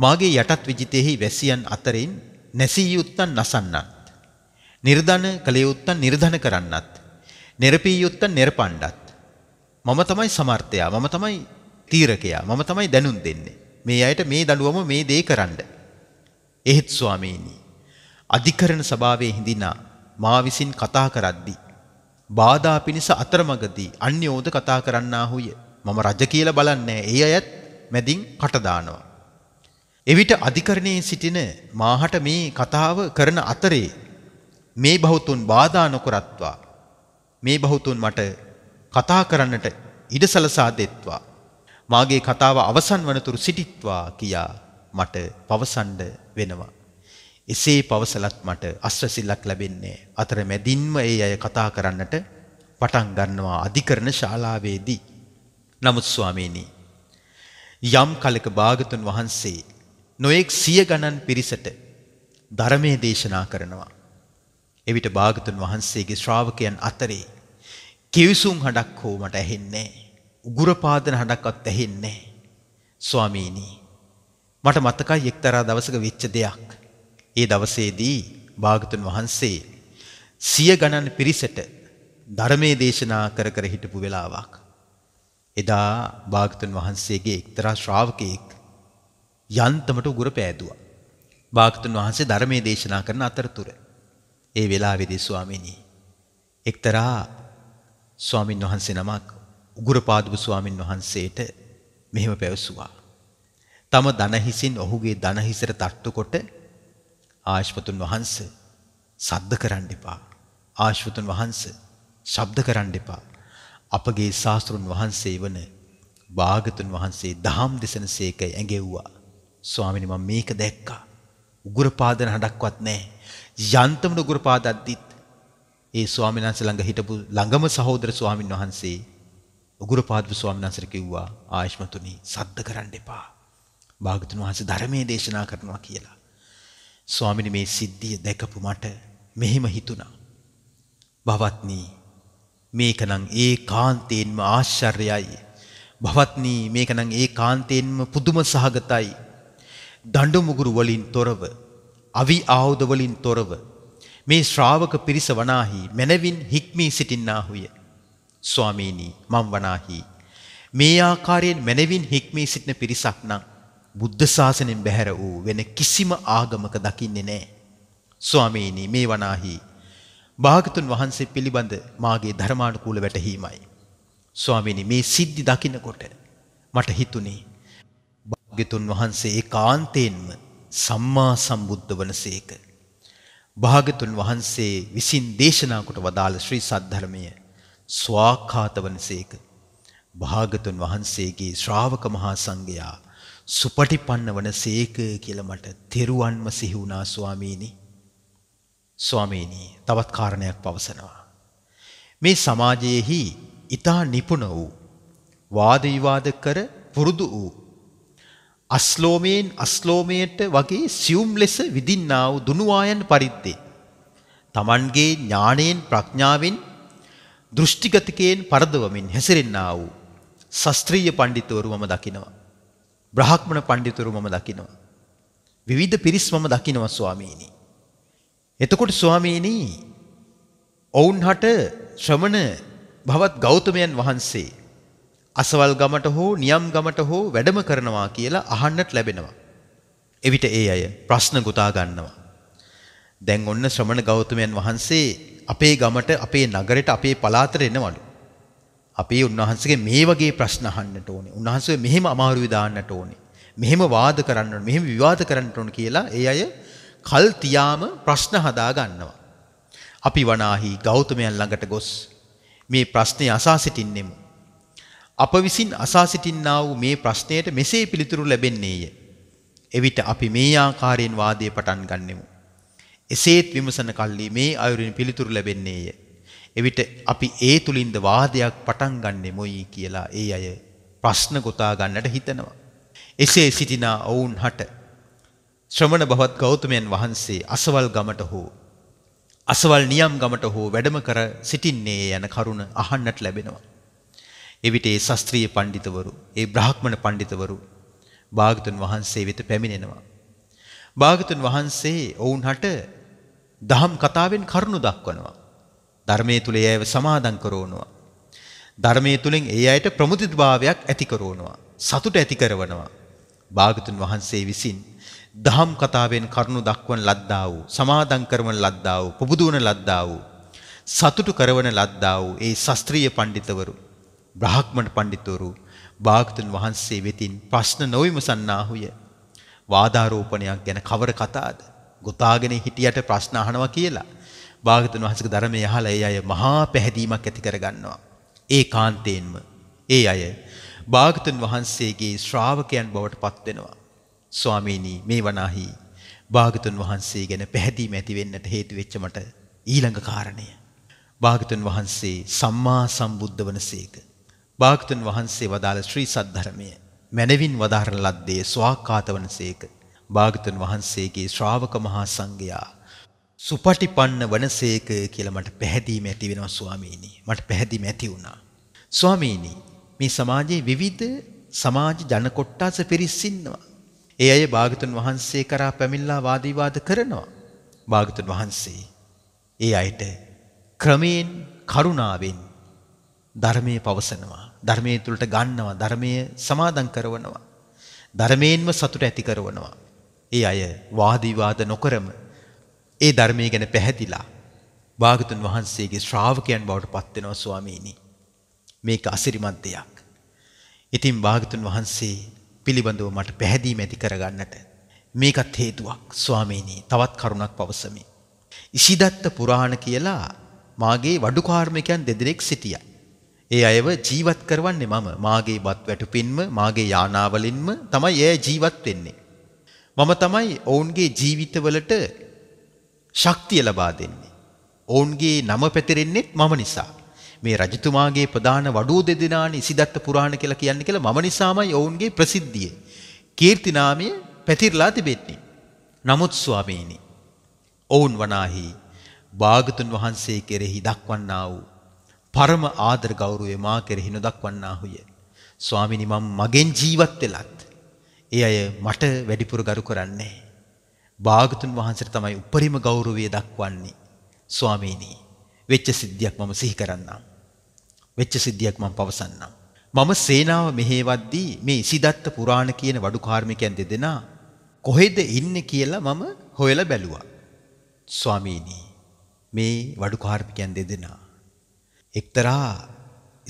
Speaker 2: මාගේ යටත් විජිතයෙහි වැසියන් අතරින් නැසී යුත්තන් නසන්නත් නිර්ධන කළ යුත්තන් නිර්ධන කරන්නත් නිර්පී යුත්තන් නිර්පණ්ඩත් මම තමයි සමර්ථයා මම තමයි තීරකයා මම තමයි දැනුම් දෙන්නේ මේ අයට මේ දඬුවම මේ දේ කරන්න එහෙත් ස්වාමීනි අධිකරණ සභාවේ හිඳිනා මා විසින් කතා කරද්දී බාධා පිණිස අතරමඟදී අන්‍යෝද කතා කරන්නාහුය. මම රජ කියලා බලන්නේ ඒ අයත් මැදින් කටදානවා. එවිට අධිකරණයේ සිටින මාහට මේ කතාව කරන අතරේ මේ බහුතුන් බාධා නොකරත්වා මේ බහුතුන් මට කතා කරන්නට ඉඩ සලසා දෙත්වා මාගේ කතාව අවසන් වනතුරු සිටිත්වා කියා මට පවසන්ඩ වෙනවා එසේ පවසලත් මට අස්වැසිල්ලක් ලැබෙන්නේ අතර මැදින්ම ඒ අය කතා කරන්නට පටන් ගන්නවා අධිකරණ ශාලාවේදී. නමුත් ස්වාමීනි යම් කලක භාගතුන් වහන්සේ නොයෙක් සිය ගණන් පිරිසට ධර්මයේ දේශනා කරනවා. එවිට භාගතුන් වහන්සේගේ ශ්‍රාවකයන් අතරේ කිවිසුම් හඬක් හෝ මට ඇහෙන්නේ උගුරපාදන හඬක්වත් ඇහෙන්නේ ස්වාමීනි මට මතකයි එක්තරා දවසක වෙච්ච දෙයක්. ඒ දවසේදී භාගතුන් වහන්සේ සිය ගණන් පිරිසට ධර්මයේ දේශනා කර කර හිටපු වෙලාවක්. එදා භාගතුන් වහන්සේගේ එක්තරා ශ්‍රාවකයෙක් යන්තමට උගුර පෑදුවා. භාගතුන් වහන්සේ ධර්මයේ දේශනා කරන අතරතුර ඒ වෙලාවේදී ස්වාමීනි එක්තරා ස්වාමින් වහන්සේ නමක් උගුර පාදපු ස්වාමින් වහන්සේට මෙහෙම පැවසුවා. තම ධන හිසින් ඔහුගේ ධන හිසට තට්ටු කොට ආශ්වතුන් වහන්ස සද්ද කරන්න එපා. ආශ්වතුන් වහන්ස ශබ්ද කරන්න එපා. අපගේ ශාස්තෘන් වහන්සේ වන භාගතුන් වහන්සේ දහම් දෙසනසේක ඇඟෙව්වා. ස්වාමිනි මම මේක දැක්කා. උගුරපාදන හඬක්වත් නැහැ. යන්තමන උගුරපාදද්දිත් ඒ ස්වාමීන් වහන්සේ ළඟ හිටපු ළඟම සහෝදර ස්වාමින් වහන්සේ උගුරපාදපු ස්වාමීන් වහන්සේට කිව්වා ආයෂ්මතුනි සද්ද කරන්න එපා. භාගතුන් වහන්සේ ධර්මයේ දේශනා කරනවා කියලා. ස්වාමිනි මේ සිද්ධිය දැකපු මට මෙහෙම හිතුණා. භවත්නී මේකනම් ඒ කාන්තයෙන්ම ආශ්චර්යයි. භවත්නී මේකනම් ඒ කාන්තයෙන්ම පුදුම සහගතයි. දඬු මුගුරු වලින් තොරව, අවි ආයුධ වලින් තොරව මේ ශ්‍රාවක පිරිස වනාහි මැනවින් හික්මී සිටින්නාහුය. ස්වාමීනි මම් වනාහි මේ ආකාරයෙන් මැනවින් හික්මී සිටින පිරිසක් නම් බුද්ධ ශාසනයෙන් බැහැර වූ වෙන කිසිම ආගමක දකින්නේ නැහැ. ස්වාමීනි මේ වනාහි භාගතුන් වහන්සේ පිළිබඳ මාගේ ධර්මානුකූල වැටහීමයි. ස්වාමීනි මේ සිද්ධි දකිනකොට මට හිතුනේ භාගතුන් වහන්සේ ඒකාන්තයෙන්ම සම්මා සම්බුද්ධ වනසේක. භාගතුන් වහන්සේ විසින් දේශනා කොට වදාළ ශ්‍රී සද්ධර්මය ස්වාඛාත වනසේක. භාගතුන් වහන්සේගේ ශ්‍රාවක මහා සංඝයා සුපටිපන්න වන සේක කියල මට තෙරුවන්ම සිහිවුණා ස්වාමීණි ස්වාමීණී තවත් කාරණයක් පවසනවා. මේ සමාජයෙහි ඉතා නිපුණ වූ වාදවිවාද කර පුරුදු වූ අස්ලෝමයෙන් අස්ලෝමයට වගේ සියුම් ලෙස විදින්නාව දුනුවායන් පරිද්දේ. තමන්ගේ ඥානයෙන් ප්‍රඥාවෙන් දෘෂ්ටිගතිකයෙන් පරදවමින් හැසිරෙන්නා වූ සස්ත්‍රීය පණ්ඩිතවරු මම දකිනවා. බ්‍රහ්මණ පඬිතුරු මම දකිනවා. විවිධ පිරිස් මම දකිනවා ස්වාමීනි. එතකොට ස්වාමීනි ඔවුන් හට ශ්‍රමණ භවත් ගෞතමයන් වහන්සේ අසවල් ගමට හෝ නියම් ගමට හෝ වැඩම කරනවා කියලා අහන්නට ලැබෙනවා. එවිට ඒ අය ප්‍රශ්න ගොතා ගන්නවා. දැන් ඔන්න ශ්‍රමණ ගෞතමයන් වහන්සේ අපේ ගමට අපේ නගරයට අපේ පලාතර එනවලු. අපි උන්වහන්සේගේ මේ වගේ ප්‍රශ්න අහන්නට ඕනේ. උන්වහන්සේ මෙහෙම අමාරුවේ දාන්නට ඕනේ. මෙහෙම වාද කරන්න ඕනේ. මෙහෙම විවාද කරන්නට ඕනේ කියලා ඒ අය කල් තියාම ප්‍රශ්න හදා ගන්නවා. අපි වනාහි ගෞතමයන් ළඟට ගොස් මේ ප්‍රශ්නේ අසා සිටින්නෙමු. අප විසින් අසා සිටින්නා වූ මේ ප්‍රශ්නයට මෙසේ පිළිතුරු ලැබෙන්නේය. එවිට අපි මේ ආකාරයෙන් වාදය පටන් ගන්නෙමු. එසේත් විමසන කල්ලි මේ අයුරින් පිළිතුරු ලැබෙන්නේය. එවිට අපි ඒ තුලින්ද වාදයක් පටන් ගන්නෙමුයි කියලා ඒ අය ප්‍රශ්න ගොතා ගන්නට හිතනවා. එසේ සිටිනා ඔවුන් හට ශ්‍රමණ භවත් ගෞතමයන් වහන්සේ අසවල් ගමට හෝ අසවල් නියම් ගමට හෝ වැඩම කර සිටින්නේ යන කරුණ අහන්නට ලැබෙනවා. එවිට ඒ ශාස්ත්‍රීය පඬිතවරු, ඒ බ්‍රාහ්මණ පඬිතවරු භාගතුන් වහන්සේ වෙත පැමිණෙනවා. භාගතුන් වහන්සේ ඔවුන්ට දහම් කතාවෙන් කරුණු දක්වනවා. ධර්මයේ තුල ඒව සමාදන් කරවනවා. ධර්මයේ තුලින් ඒ අයට ප්‍රමුදිතභාවයක් ඇති කරවනවා. සතුට ඇති කරවනවා. භාගතුන් වහන්සේ විසින් දහම් කතාවෙන් කරුණු දක්වන ලද්දා වූ සමාදම් කරවන ලද්දා වූ පුබුදුවන ලද්දා වූ සතුටු කරවන ලද්දා වූ ඒ ශාස්ත්‍රීය පඬිතවරු බ්‍රාහ්මණ පඬිතුරු භාගතුන් වහන්සේ වෙතින් ප්‍රශ්න නොවිමසන්නාහුය වාදාරෝපණයක් ගැන කවර කතාද ගොතාගෙන හිටියට ප්‍රශ්න අහනවා කියලා භාගතන් වහන්සේගේ ධර්මය අහලා ඒ අය මහා පැහැදීමක් ඇති කරගන්නවා. ඒ කාන්තේන්ම ඒ අය භාගතන් වහන්සේගේ ශ්‍රාවකයන් බවට පත් වෙනවා. ස්වාමීනි මේ වනාහි භාගතන් වහන්සේ ගැන පැහැදීම ඇති වෙන්නට හේතු වෙච්ච මට ඊළඟ කාරණය. භාගතන් වහන්සේ සම්මා සම්බුද්ධ වනසේක. භාගතන් වහන්සේ වදාළ ශ්‍රී සද්ධර්මය මැනවින් වදාරන ලද්දේ ස්වාකාත වනසේක. භාගතන් වහන්සේගේ ශ්‍රාවක මහා සංඝයා සුපටිපන්න වනසේක කියලා මට පැහැදීම ඇති වෙනවා ස්වාමීනි. මට පැහැදීම ඇති වුණා. ස්වාමීනි මේ සමාජයේ විවිධ සමාජ ජන කොට්ටාස පිරිස් ඉන්නවා. ඒ අය භාගතුන් වහන්සේ කරා පැමිණලා වාද විවාද කරනවා. භාගතුන් වහන්සේ ඒ අයට ක්‍රමයෙන් කරුණාවෙන් ධර්මයේ පවසනවා. ධර්මයේ තුලට ගන්නවා. ධර්මයේ සමාදන් කරනවා. ධර්මයෙන්ම සතුට ඇති කරනවා. ඒ අය වාද විවාද නොකරම ඒ ධර්මය ගැන පැහැදිලා භාගතුන් වහන්සේගේ ශ්‍රාවකයන් බවට පත්වෙනවා ස්වාමීනි. මේක අසිරිමත් දෙයක්. ඉතින් භාගතුන් වහන්සේ පිළිබඳව මට පැහැදීම ඇති කරගන්නට මේකත් හේතුවක් ස්වාමීනී තවත් කරුණක් පවසමි. ඉසිදත්ත පුරාණ කියලා මාගේ වඩුකාර්මිකයන් දෙදෙනෙක් සිටිය. ඒ අයව ජීවත් කරවන්නේ මම මාගේ බත් වැටුපින්ම මාගේ යානාවලින්ම තමයි ඒ ජීවත් වෙන්නේ. මම තමයි ඔවුන්ගේ ජීවිතවලට ශක්තිය ලබා දෙන්නේ. ඔවුන්ගේ නම පැතිරෙන්නේත් මම නිසා. මේ රජතුමාගේ ප්‍රධාන වඩුව දෙදෙනානි ඉසිදත්ත පුරාණ කියලා කියන්නේ කියලා මම නිසාමයි ඔවුන්ගේ ප්‍රසිද්ධිය. කීර්ති නාමය පැතිරලා තිබෙන්නේ. නමුත් ස්වාමීනි ඔවුන් වනාහි භාගතුන් වහන්සේ කෙරෙහි දක්වන්නා වූ පරම ආදර ගෞරවය මා කෙරෙහි නොදක්වන්නාහුය. ස්වාමිනි මම මගෙන් ජීවත් වෙලත් ඒ අය මට වැඩිපුර ගරු කරන්නේ භාගතුන් වහන්සේට තමයි උපරිම ගෞරවය දක්වන්නේ. ස්වාමීනි, වෙච්ච සිද්ධියක් මම සිහි කරන්නම්. වෙච්ච සිද්ධියක් මම පවසන්නම්. මම සේනාව මෙහෙවද්දී මේ ඉසිදත්ත පුරාණ කියන වඩු කාර්මිකයන් දෙදෙනා කොහෙද ඉන්නේ කියලා මම හොයලා බැලුවා. ස්වාමීනි, මේ වඩු කාර්මිකයන් දෙදෙනා එක්තරා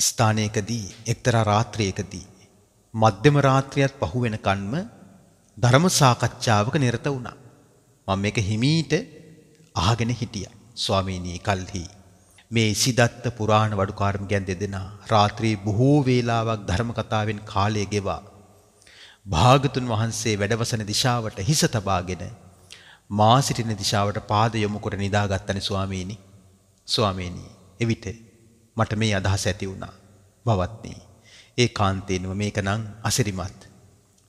Speaker 2: ස්ථානයකදී එක්තරා රාත්‍රියකදී මධ්‍යම රාත්‍රියත් පහු වෙනකන්ම ධර්ම සාකච්ඡාවක නිරත වුණා. මම මේක හිමීට අහගෙන හිටියා. ස්වාමීනි කල්හි මේ සිදත්ත පුරාණ වඩුකාරම්ගයන් දෙදෙනා රාත්‍රී බොහෝ වේලාවක් ධර්ම කතාවෙන් කාලය ගෙවා භාගතුන් වහන්සේ වැඩවසන දිශාවට හිස තබාගෙන මා සිටින දිශාවට පාද යොමු කොට නිදාගත්තනි ස්වාමීනි. ස්වාමීනි, එවිට මට මේ අදහස ඇති වුණා. භවත්නි, ඒ කාන්තේනම මේකනම් අසිරිමත්.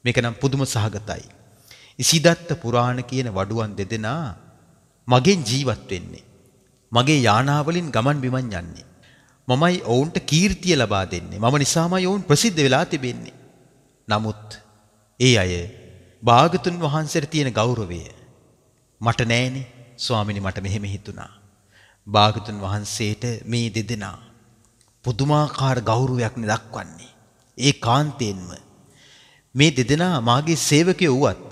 Speaker 2: මේකනම් පුදුම සහගතයි. ඉසිදත්ත පුරාණ කියන වඩුවන් දෙදෙනා මගෙන් ජීවත් වෙන්නේ. මගේ යානාවලින් ගමන් බිමන් යන්නේ. මමයි ඔවුන්ට කීර්තිය ලබා දෙන්නේ. මම නිසාමයි ඔවුන් ප්‍රසිද්ධ වෙලා තිබෙන්නේ. නමුත් ඒ අය භාගතුන් වහන්සේට තියෙන ගෞරවය මට නෑනේ. ස්වාමිනී මට මෙහෙම හිතුණා. භාගතුන් වහන්සේට මේ දෙදෙනා පුදුමාකාර ගෞරවයක් දක්වන්නේ. ඒ කාන්තයෙන්ම මේ දෙදෙනා මාගේ සේවකයෝ වුවත්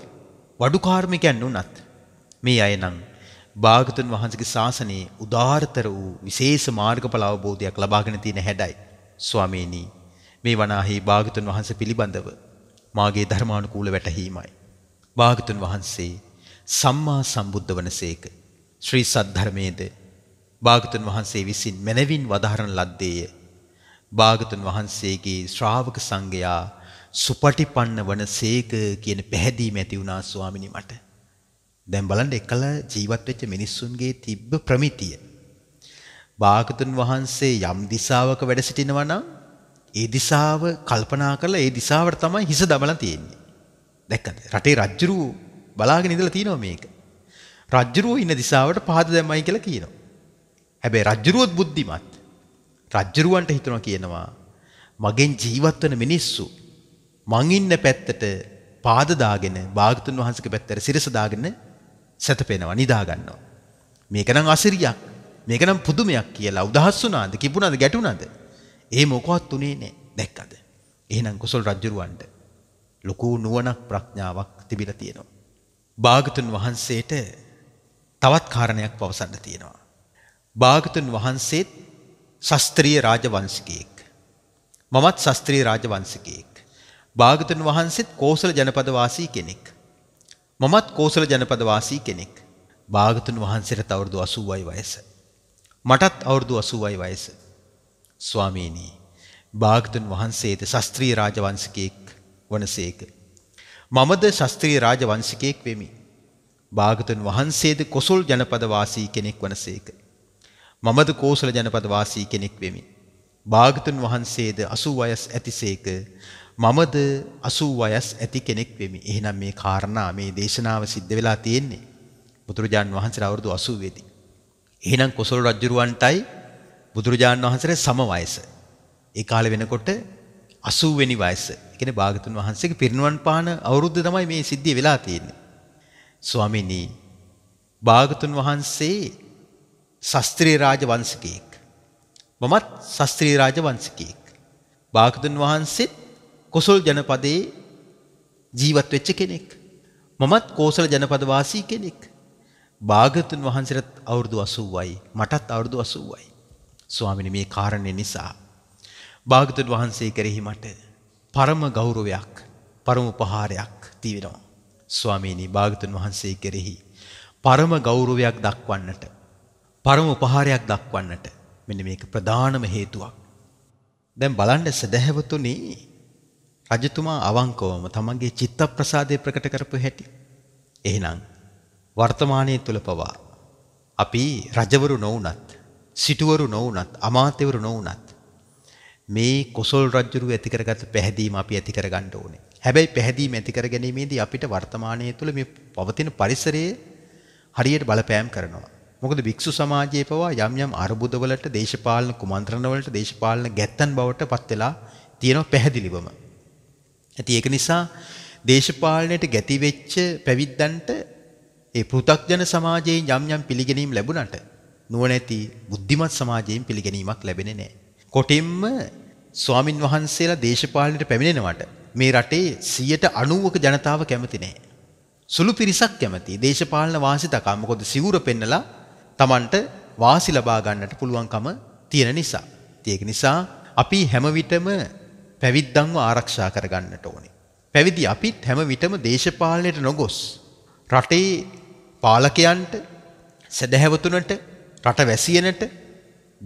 Speaker 2: වඩුකාර්මිකයන් වුණත් මේ අය නම් භාගතුන් වහන්සේගේ ශාසනයේ උදාාරතර වූ විශේෂ මාර්ගඵල අවබෝධයක් ලබාගෙන තියෙන හැඩයි. ස්වාමීනි මේ වනාහි භාගතුන් වහන්සේ පිළිබඳව මාගේ ධර්මානුකූල වැටහීමයි. භාගතුන් වහන්සේ සම්මා සම්බුද්ධ වනසේක ශ්‍රී සද්ධර්මයේද භාගතුන් වහන්සේ විසින් මැනවින් වදාරන ලද්දේය. භාගතුන් වහන්සේගේ ශ්‍රාවක සංඝයා සුපටිපන්න වන සේක කියන පැහැදීම ඇති වුණා ස්වාමිනී මට. දැන් බලන්න එකල ජීවත් වෙච්ච මිනිස්සුන්ගේ තිබ්බ ප්‍රමිතිය. බාගතුන් වහන්සේ යම් දිශාවක වැඩ සිටිනවා නම් ඒ දිශාව කල්පනා කරලා ඒ දිශාවට තමයි හිස දමලා තියෙන්නේ. දැක්කද? රටේ රජුරු බලාගෙන ඉඳලා තිනවා මේක. රජුරු ඉන්න දිශාවට පහද දැම්මයි කියලා කියනවා. හැබැයි රජුරුවත් බුද්ධිමත්. රජුරුවන්ට හිතනවා කියනවා මගෙන් ජීවත් වෙන මිනිස්සු මං ඉන්න පැත්තට පාද දාගෙන භාගතුන් වහන්සේගේ පැත්තට සිරස දාගෙන සැතපෙනවා නිදා ගන්නවා. මේක නම් අසිරියක්. මේක නම් පුදුමයක් කියලා උදහස් වුණාද? කිපුණාද? ගැටුණාද? ඒ මොකවත් උනේ නැහැ. දැක්කද? එහෙනම් කුසල් රජුරවන්ට ලොකු නුවණක් ප්‍රඥාවක් තිබිලා තියෙනවා. භාගතුන් වහන්සේට තවත් කාරණයක් පවසන්න තියෙනවා. භාගතුන් වහන්සේත් ශාස්ත්‍රීය රාජවංශිකයෙක්. මමත් ශාස්ත්‍රීය රාජවංශිකයෙක්. භාගතුන් වහන්සේත් කෝසල ජනපදවාසී කෙනෙක්. මමත් කෝසල ජනපදවාසී කෙනෙක්. භාගතුන් වහන්සේට අවුරුදු 80යි වයස. මටත් අවුරුදු 80යි වයස. ස්වාමීනි භාගතුන් වහන්සේද ශාස්ත්‍රීය රාජවංශිකයෙක් වනසේක. මමද ශාස්ත්‍රීය රාජවංශිකයෙක් වෙමි. භාගතුන් වහන්සේද කොසල් ජනපද වාසී කෙනෙක් වනසේක. මමද කෝසල ජනපද වාසී කෙනෙක් වෙමි. භාගතුන් වහන්සේද 80 වයස් ඇතිසේක. මමද 80 වයස් ඇති කෙනෙක් වෙමි. එහෙනම් මේ කාරණා මේ දේශනාව සිද්ධ වෙලා තියෙන්නේ බුදුරජාන් වහන්සේට අවුරුදු 80 වෙදී. එහෙනම් කොසල් රජුරවන්ටයි බුදුරජාන් වහන්සේට සම වයස. ඒ කාලේ වෙනකොට 80 වෙනි වයස. ඒ කියන්නේ භාගතුන් වහන්සේගේ පිරිනුවන් පාන අවුරුද්ද තමයි මේ සිද්ධිය වෙලා තියෙන්නේ. ස්වාමීනි භාගතුන් වහන්සේ ශාස්ත්‍රීය රාජ වංශිකයෙක්. මමත් ශාස්ත්‍රීය රාජ වංශිකයෙක්. භාගතුන් වහන්සේත් කොසල් ජනපදයේ ජීවත් වෙච්ච කෙනෙක්. මමත් කෝසල ජනපද වාසී කෙනෙක්. භාගතුන් වහන්සේට අවුරුදු 80යි මටත් අවුරුදු 80යි. ස්වාමීනි මේ කාරණේ නිසා භාගතුන් වහන්සේ කෙරෙහි මට පරම ගෞරවයක් පරම උපහාරයක් තියෙනවා. ස්වාමීනි භාගතුන් වහන්සේ කෙරෙහි පරම ගෞරවයක් දක්වන්නට පරම උපහාරයක් දක්වන්නට මෙන්න මේක ප්‍රධානම හේතුවක්. දැන් බලන්න සදහැවතුනේ රජතුමා අවංකවම තමන්ගේ චිත්ත ප්‍රසාදය ප්‍රකට කරපු හැටි. එහෙනම් වර්තමානයේ තුල පවා අපි රජවරු නොවුනත් සිටුවරු නොවුනත් අමාත්‍යවරු නොවුනත් මේ කොසල් රජුරු ඇති කරගත් පැහැදීම අපි ඇති කරගන්න ඕනේ. හැබැයි පැහැදීම ඇති කර ගැනීමේදී අපිට වර්තමානයේ තුල මේ පවතින පරිසරයේ හරියට බලපෑම් කරනවා. මොකද භික්ෂු සමාජයේ පවා යම් යම් අරුබුදවලට දේශපාලන කුමන්ත්‍රණවලට දේශපාලන ගැත්තන් බවට පත් වෙලා තියෙනවා පැහැදිලිවම. ඇති ඒක නිසා දේශපාලනයට ගැති වෙච්ච පැවිද්දන්ට ඒ පෘථග්ජන සමාජයෙන් යම් යම් පිළිගැනීම් ලැබුණට නුවණැති බුද්ධිමත් සමාජයෙන් පිළිගැනීමක් ලැබෙන්නේ නැහැ. කොටින්ම ස්වාමින් වහන්සේලා දේශපාලනයට පැමිණෙනවට මේ රටේ 90%ක ජනතාව කැමති නැහැ. සුළු පිරිසක් කැමති දේශපාලන වාසි තකා මොකද සිවුර පෙන්නලා Tamanට වාසි ලබා ගන්නට පුළුවන්කම තියෙන නිසා. ඒක නිසා අපි හැම විටම පැවිද්දන්ව ආරක්ෂා කරගන්නට ඕනේ. පැවිදි අපිත් හැම විටම දේශපාලනයට නොගොස් රටේ පාලකයන්ට සැදැහැවතුනට රට වැසියනට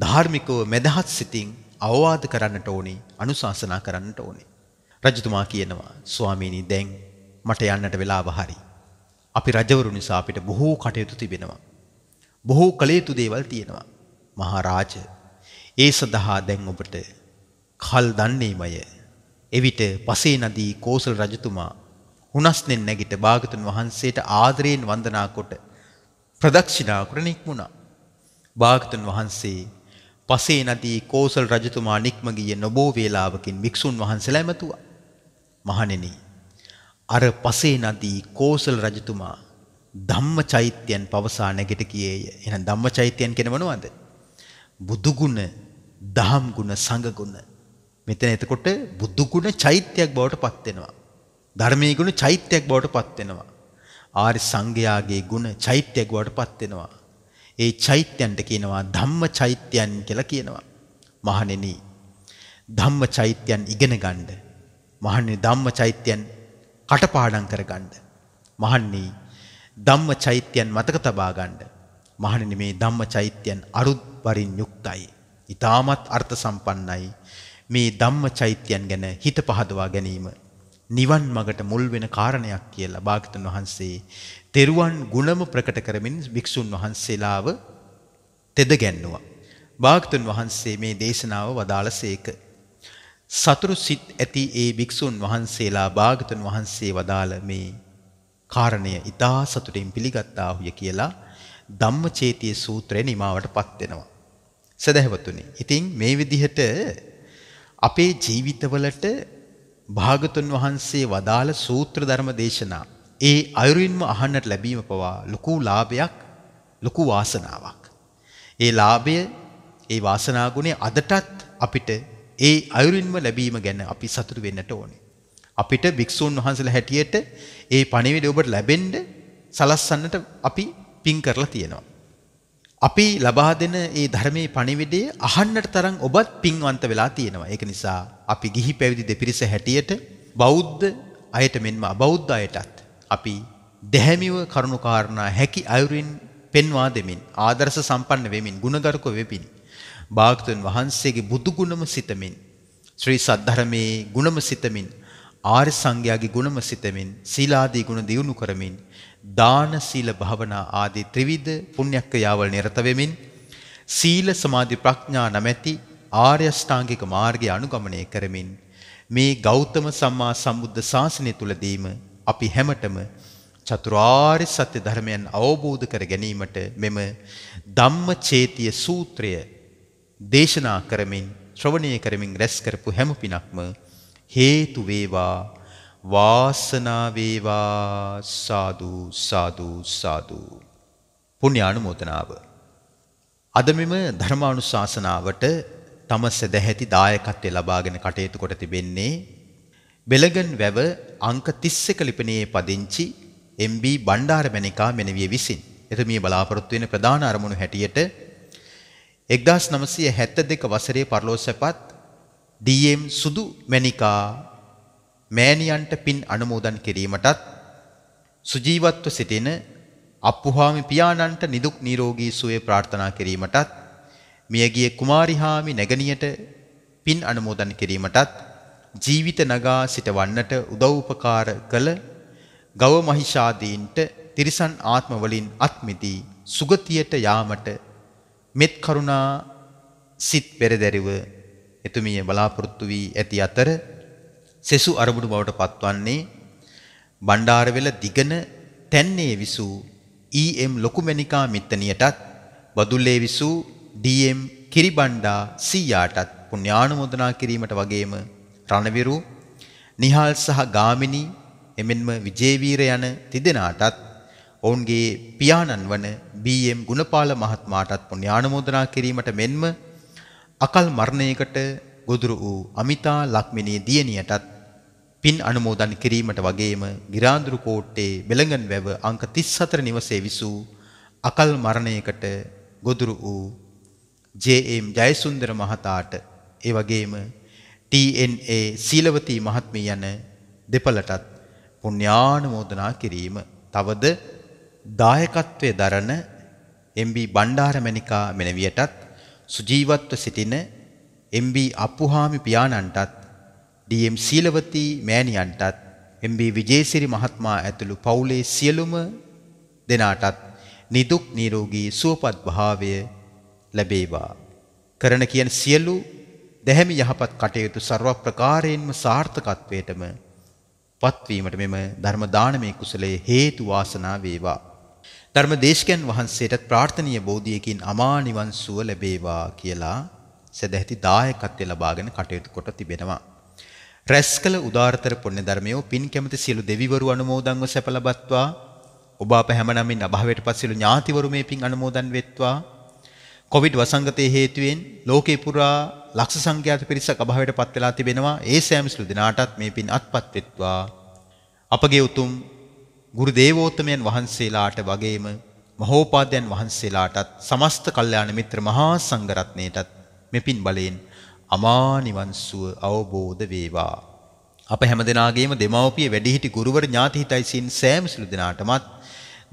Speaker 2: ධාර්මිකව මෙදහත් සිතින් අවවාද කරන්නට ඕනේ අනුශාසනා කරන්නට ඕනේ. රජතුමා කියනවා ස්වාමීනි දැන් මට යන්නට වෙලාව හරි. අපි රජවරු නිසා අපිට බොහෝ කටයුතු තිබෙනවා. බොහෝ කළ යුතු දේවල් තියෙනවා. මහරජ ඒ සඳහා දැන් ඔබට කල් දන්නේමය. එවිට පසේ නදී කෝසල රජතුමා හුනස්නෙන් නැගිට භාගතුන් වහන්සේට ආදරයෙන් වන්දනා කොට ප්‍රදක්ෂිනා කොට නික්මුණා. භාගතුන් වහන්සේ පසේ නදී කෝසල් රජතුමා නික්ම ගියේ නොබෝ වේලාවකින් වික්ෂුන් වහන්සේලා එමතුවා. මහණෙනි අර පසේ නදී කෝසල් රජතුමා ධම්මචෛත්‍යයන් පවසා නැගිට ගියේය. එහෙනම් ධම්මචෛත්‍යයන් කියන්නේ මොනවද? බුදුගුණ, දහම් ගුණ, සංඝ ගුණ මෙතන එතකොට බුදු ගුණ චෛත්‍යයක් බවට පත් වෙනවා. ධර්මයේ ගුණ චෛත්‍යයක් බවට පත් වෙනවා. ආර්ය සංඝයාගේ ගුණ චෛත්‍යයක් බවට පත් වෙනවා. ඒ චෛත්‍යයන්ට කියනවා ධම්ම චෛත්‍යයන් කියලා කියනවා. මහණෙනි ධම්ම චෛත්‍යයන් ඉගෙන ගන්න. මහණෙනි ධම්ම චෛත්‍යයන් කටපාඩම් කරගන්න. මහණෙනි ධම්ම චෛත්‍යයන් මතක තබා ගන්න. මහණෙනි මේ ධම්ම චෛත්‍යයන් අරුත් වරින් යුක්තයි. ඊටමත් අර්ථ සම්පන්නයි. මේ ධම්ම චෛත්‍යයන් ගැන හිත පහදවා ගැනීම නිවන් මගට මුල් වෙන කාරණයක් කියලා භාගතුන් වහන්සේ තෙරුවන් ගුණම ප්‍රකට කරමින් භික්ෂුන් වහන්සේලාව තෙද ගැන්නුවා. භාගතුන් වහන්සේ මේ දේශනාව වදාළසේක. සතුරු සිත් ඇති ඒ භික්ෂුන් වහන්සේලා භාගතුන් වහන්සේ වදාළ මේ කාරණය ඉතා සතුටින් පිළිගත්තාහුය කියලා ධම්මචේතිය සූත්‍රය නිමාවට පත් වෙනවා. සදහවතුනි. ඉතින් මේ විදිහට අපේ ජීවිතවලට භාගතුන් වහන්සේ වදාළ සූත්‍ර ධර්ම දේශනා ඒ අයුරින්ම අහන්නට ලැබීම පවා ලොකු ලාභයක් ලොකු වාසනාවක්. ඒ ලාභය ඒ වාසනා ගුණය අදටත් අපිට ඒ අයුරින්ම ලැබීම ගැන අපි සතුටු වෙන්නට ඕනේ. අපිට භික්ෂූන් වහන්සේලා හැටියට ඒ පණිවිඩය ඔබට ලැබෙන්න සලස්සන්නට අපි පින් කරලා තියෙනවා. අපි ලබා දෙන ඒ ධර්මයේ පණිවිඩය අහන්නට තරම් ඔබත් පින්වන්ත වෙලා තියෙනවා. ඒක නිසා අපි ගිහි පැවිදි දෙපිරිස හැටියට බෞද්ධ අයට මෙන්ම අබෞද්ධ අයටත් අපි දැහැමිව කරුණුකාරණා හැකි අයුරින් පෙන්වා දෙමින් ආදර්ශ සම්පන්න වෙමින් ගුණගරුක වෙමින් භාගතුන් වහන්සේගේ බුදු ගුණම සිතමින් ශ්‍රී සද්ධර්මයේ ගුණම සිතමින් ආර්ය සංඝයාගේ ගුණම සිතමින් සීලාදී ගුණ දියුණු කරමින් දාන සීල භාවනා ආදී ත්‍රිවිධ පුණ්‍යක්‍රියාවල් නිරත වෙමින් සීල සමාධි ප්‍රඥා නැමැති ආර්ය අෂ්ටාංගික මාර්ගය අනුගමනය කරමින් මේ ගෞතම සම්මා සම්බුද්ධ ශාසනය තුලදීම අපි හැමතෙම චතුරාර්ය සත්‍ය ධර්මයන් අවබෝධ කර ගැනීමට මෙම ධම්මචේතිය සූත්‍රය දේශනා කරමින් ශ්‍රවණය කරමින් රැස් කරපු හැම පිනක්ම හේතු වේවා වාසනාවේවා සාදු සාදු සාදු. පුණ්‍ය අනුමෝදනාව. අද මෙම ධර්මානුශාසනාවට තම සදැහැති දායකත්වය ලබාගෙන කටයුතු කොට තිබෙන්නේ බෙලගන් වැව අංක 31 ලිපිණයේ පදිංචි MB බණ්ඩාරමණිකා මෙනවිය විසින්. එතුමිය බලාපොරොත්තු වෙන ප්‍රධාන අරමුණු හැටියට 1972 වසරේ පරලෝසපත් DM සුදු මණිකා මෑණියන්ට පින් අනුමෝදන් කිරීමටත් සුජීවත්ව සිටින අප්පුහාමි පියාණන්ට නිදුක් නිරෝගී සුවය ප්‍රාර්ථනා කිරීමටත් මියගිය කුමාරිහාමි නැගණියට පින් අනුමෝදන් කිරීමටත් ජීවිත නගා සිටවන්නට උදව් උපකාර කළ ගව මහිෂාදීන්ට තිරිසන් ආත්මවලින් අත්මිදී සුගතියට යාමට මෙත් කරුණා සිත් පෙරදැරිව එතුමිය බලාපොරොත්තු වී ඇති අතර සෙසු අරමුණු බවට පත්වන්නේ බණ්ඩාරවෙල දිගන තැන්නේ විසූ EM ලොකුමැණිකා මිත්තණියටත් බදුල්ලේ විසූ DM කිරිබණ්ඩා සීයාටත් පුණ්‍යානුමෝදනා කිරීමට වගේම රණවිරු නිහාල් සහ ගාමිණී එමෙන්ම විජේවීර යන තිදෙනාටත් ඔවුන්ගේ පියාණන් වන BM ගුණපාල මහත්මයාටත් පුණ්‍යානුමෝදනා කිරීමට මෙන්ම අකල් මරණයකට ගොදුරු වූ අමිතා ලක්මිනී දියණියටත් පින් අනුමෝදන් කිරීමට වගේම ගිරාඳුරු කෝට්ටේ බෙලඟන් වැව අංක 34 නිවසේ විසූ අකල් මරණයකට ගොදුරු වූ ජේ.එම්. ජයසුන්දර මහතාට ඒ වගේම TNA සීලවතී මහත්මිය යන දෙපළටත් පුණ්‍යානුමෝදනා කිරීම. තවද දායකත්වයේ දරන MB බණ්ඩාරමණිකා මෙනවියටත් සුජීවත්ව සිටින එම්.බී. අප්පුහාමි පියාණන්ටත් ඩී.එම්. සීලවතී මෑණියන්ටත් එම්.බී. විජේසිරි මහත්මයා ඇතුළු පවුලේ සියලුම දෙනාටත් නිදුක් නිරෝගී සුවපත් භාවය ලැබේවා. කරන කියන සියලු දැහැමි යහපත් කටයුතු ਸਰව ප්‍රකාරයෙන්ම සාර්ථකත්වයටම පත්වීමට මෙම ධර්ම දානමේ කුසලයේ හේතු වාසනා වේවා. ධර්ම දේශකයන් වහන්සේටත් ප්‍රාර්ථනීය බෝධියකින් අමා නිවන් සුව ලැබේවා කියලා සැදැහැති දායකත්වය ලබාගෙන කටයුතු කොට තිබෙනවා. රැස්කල උදාාරතර පුණ්‍ය ධර්මයෝ පින් කැමති සියලු දෙවිවරු අනුමෝදන්ව සැප ලබත්වා ඔබ අප හැමනමින් අභාවයට පත් සියලු ඥාතිවරු මේ පින් අනුමෝදන් වෙත්වා. කොවිඩ් වසංගතය හේතුවෙන් ලෝකේ පුරා ලක්ෂ සංඛ්‍යාත පිරිසක් අභාවයට පත් වෙලා තිබෙනවා. ඒ සෑම සිළු දිනාටත් මේ පින් අත්පත් වෙත්වා. අපගේ උතුම් ගුරු දේවෝත්තමයන් වහන්සේලාට වගේම මහෝපාද්‍යයන් වහන්සේලාටත් සමස්ත කල්යාණ මිත්‍ර මහා සංඝරත්නයටත් මෙපින් බලයෙන් අමා නිවන් සුව අවබෝධ වේවා. අප හැමදෙනාගේම දෙමව්පිය වැඩිහිටි ගුරුවර ඥාතිහිතයිසින් සෑම සිළු දෙනාටමත්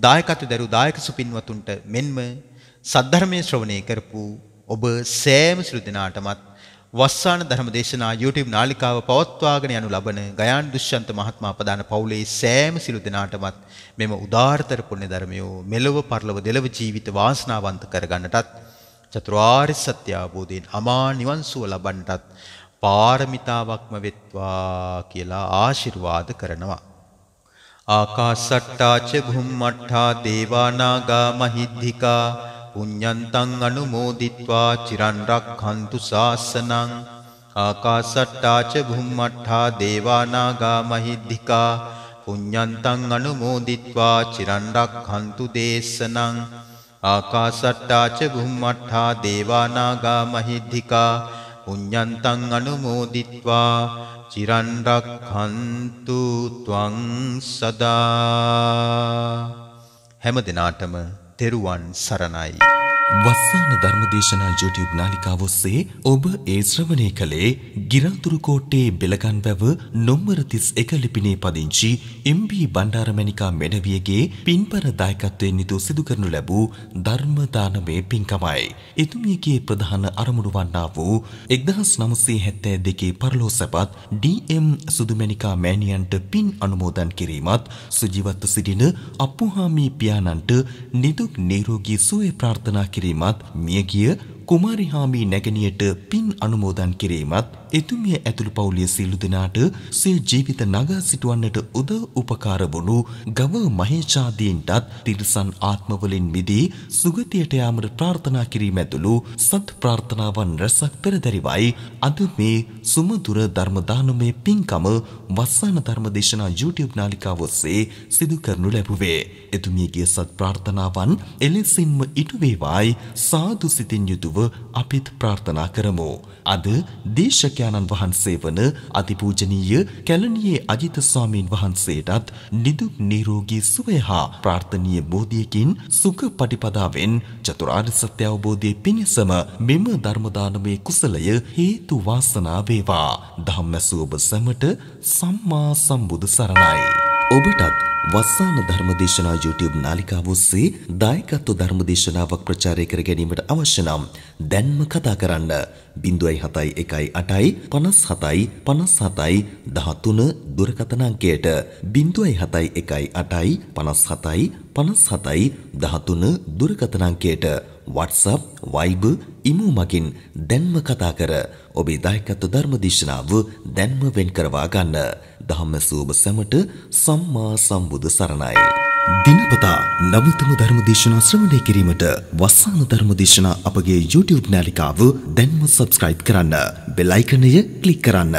Speaker 2: දායකත්ව දරු දායක සුපින්වතුන්ට මෙන්ම සද්ධර්මයේ ශ්‍රවණය කරපු ඔබ සෑම සිළු දෙනාටමත් වස්සාන ධර්මදේශනා YouTube නාලිකාව පවත්වාගෙන යනු ලබන ගයාන් දුෂ්‍යන්ත මහත්මයා ප්‍රදාන පවුලේ සෑම සිළු දෙනාටමත් මෙම උදාාරතර පුණ්‍ය ධර්මයෝ මෙලව පරලව දෙලව ජීවිත වාසනාවන්ත කරගන්නටත් චතුරාර්ය සත්‍ය අවබෝධයෙන් අමා නිවන් සුව ලබන්නටත් පාරමිතාවක්ම වෙත්වා කියලා ආශිර්වාද කරනවා. ආකාසට්ටා ච භුම්මට්ටා දේවානාගා මහිද්దికා පුඤ්ඤන්තං අනුමෝදිත්වා චිරන් රක්ඛන්තු ශාසනං ආකාසට්ටා ච භුම්මට්ටා දේවානාගා මහිද්దికා පුඤ්ඤන්තං අනුමෝදිත්වා චිරන් රක්ඛන්තු දේශනං ආකාසට්ටාච බුම්මට්ඨා දේවානාගා මහිද්దికා පුඤ්ඤන්තං අනුමෝදිත්වා චිරන් රක්ඛන්තු ත්වං සදා හැම දිනාටම තෙරුවන් සරණයි
Speaker 1: වස්සාන ධර්මදේශනා YouTube නාලිකාව ඔස්සේ ඔබ ඒ ශ්‍රවණය කළේ ගිරාතුරුකෝට්ටේ බෙලගන්වැව නොම්බර 31 ලිපිනේ පදිංචි MB බණ්ඩාරමණිකා මෙඩවියගේ පින්පර දායකත්වයෙන් නිතු සිදු කරනු ලැබූ ධර්ම දානමේ පින්කමයි. එතුමියගේ ප්‍රධාන අරමුණු වන්නා වූ 1972 පරලෝසපත් DM සුදුමණිකා මෑණියන්ට පින් අනුමෝදන් කිරීමත් සුජීවත්ව සිටින අප්පුහාමි පියාණන්ට නිදුක් නිරෝගී සුවය ප්‍රාර්ථනා කිරීමත් මියගිය කුමාරිහාමි නැගණියට පින් අනුමෝදන් කිරීමත් එතුමිය ඇතුළු පවුලේ සියලු දෙනාට සිය ජීවිත නගා සිටවන්නට උදව් උපකාර වුණු ගව මහේචාදීන්ටත් තිරිසන් ආත්මවලින් මිදී සුගතියට යාමට ප්‍රාර්ථනා කිරීම ඇතුළු සත් ප්‍රාර්ථනාවන් රැසක් පෙරදරිවයි අද මේ සුමදුර ධර්ම දානමේ පින්කම වස්සාන ධර්ම දේශනා YouTube නාලිකාව ඔස්සේ සිදු කරනු ලැබුවේ එතුමියගේ සත් ප්‍රාර්ථනාවන් එලෙසින්ම ඉටු වේවායි සාදු සිතින් යුතුව පිළිබඳව අපිත් ප්‍රාර්ථනා කරමු. අද දේශකයන්න් වහන්සේ වන අතිපූජනීය කැලණියේ අජිත ස්වාමීන් වහන්සේටත් නිදුක් නිරෝගී සුවය හා ප්‍රාර්ථනීය බෝධියකින් සුඛ පටිපදාවෙන් චතුරාර්ය සත්‍ය අවබෝධයේ පිණසම මෙම ධර්ම දානමේ කුසලය හේතු වාසනා වේවා. ධම්මසෝබ සමට සම්මා සම්බුදු සරණයි. ඔබටත් වස්සාන ධර්මදේශනා YouTube නාලිකාව ඔස්සේ දායකත්ව ධර්මදේශනාවක් ප්‍රචාරය කර ගැනීමට අවශ්‍ය නම් දැන්ම කතා කරන්න 071 8 57 57 දුරකථන අංකයට 071 8 57 57 දුරකථන අංකයට WhatsApp Viber ඉමු මගින් දැන්ම කතා කර ඔබේ දායකත්ව ධර්මදේශනාව දැන්ම වෙන් කරවා ගන්න ධම්ම සෝබ සැමට සම්මා සම්බුදු සරණයි. දිනපතා නවතම ධර්ම දේශනා ශ්‍රවණය කිරීමට වස්සාන ධර්ම දේශනා අපගේ YouTube නාලිකාව දැන්ම subscribe කරන්න. බෙල් icon එක click කරන්න.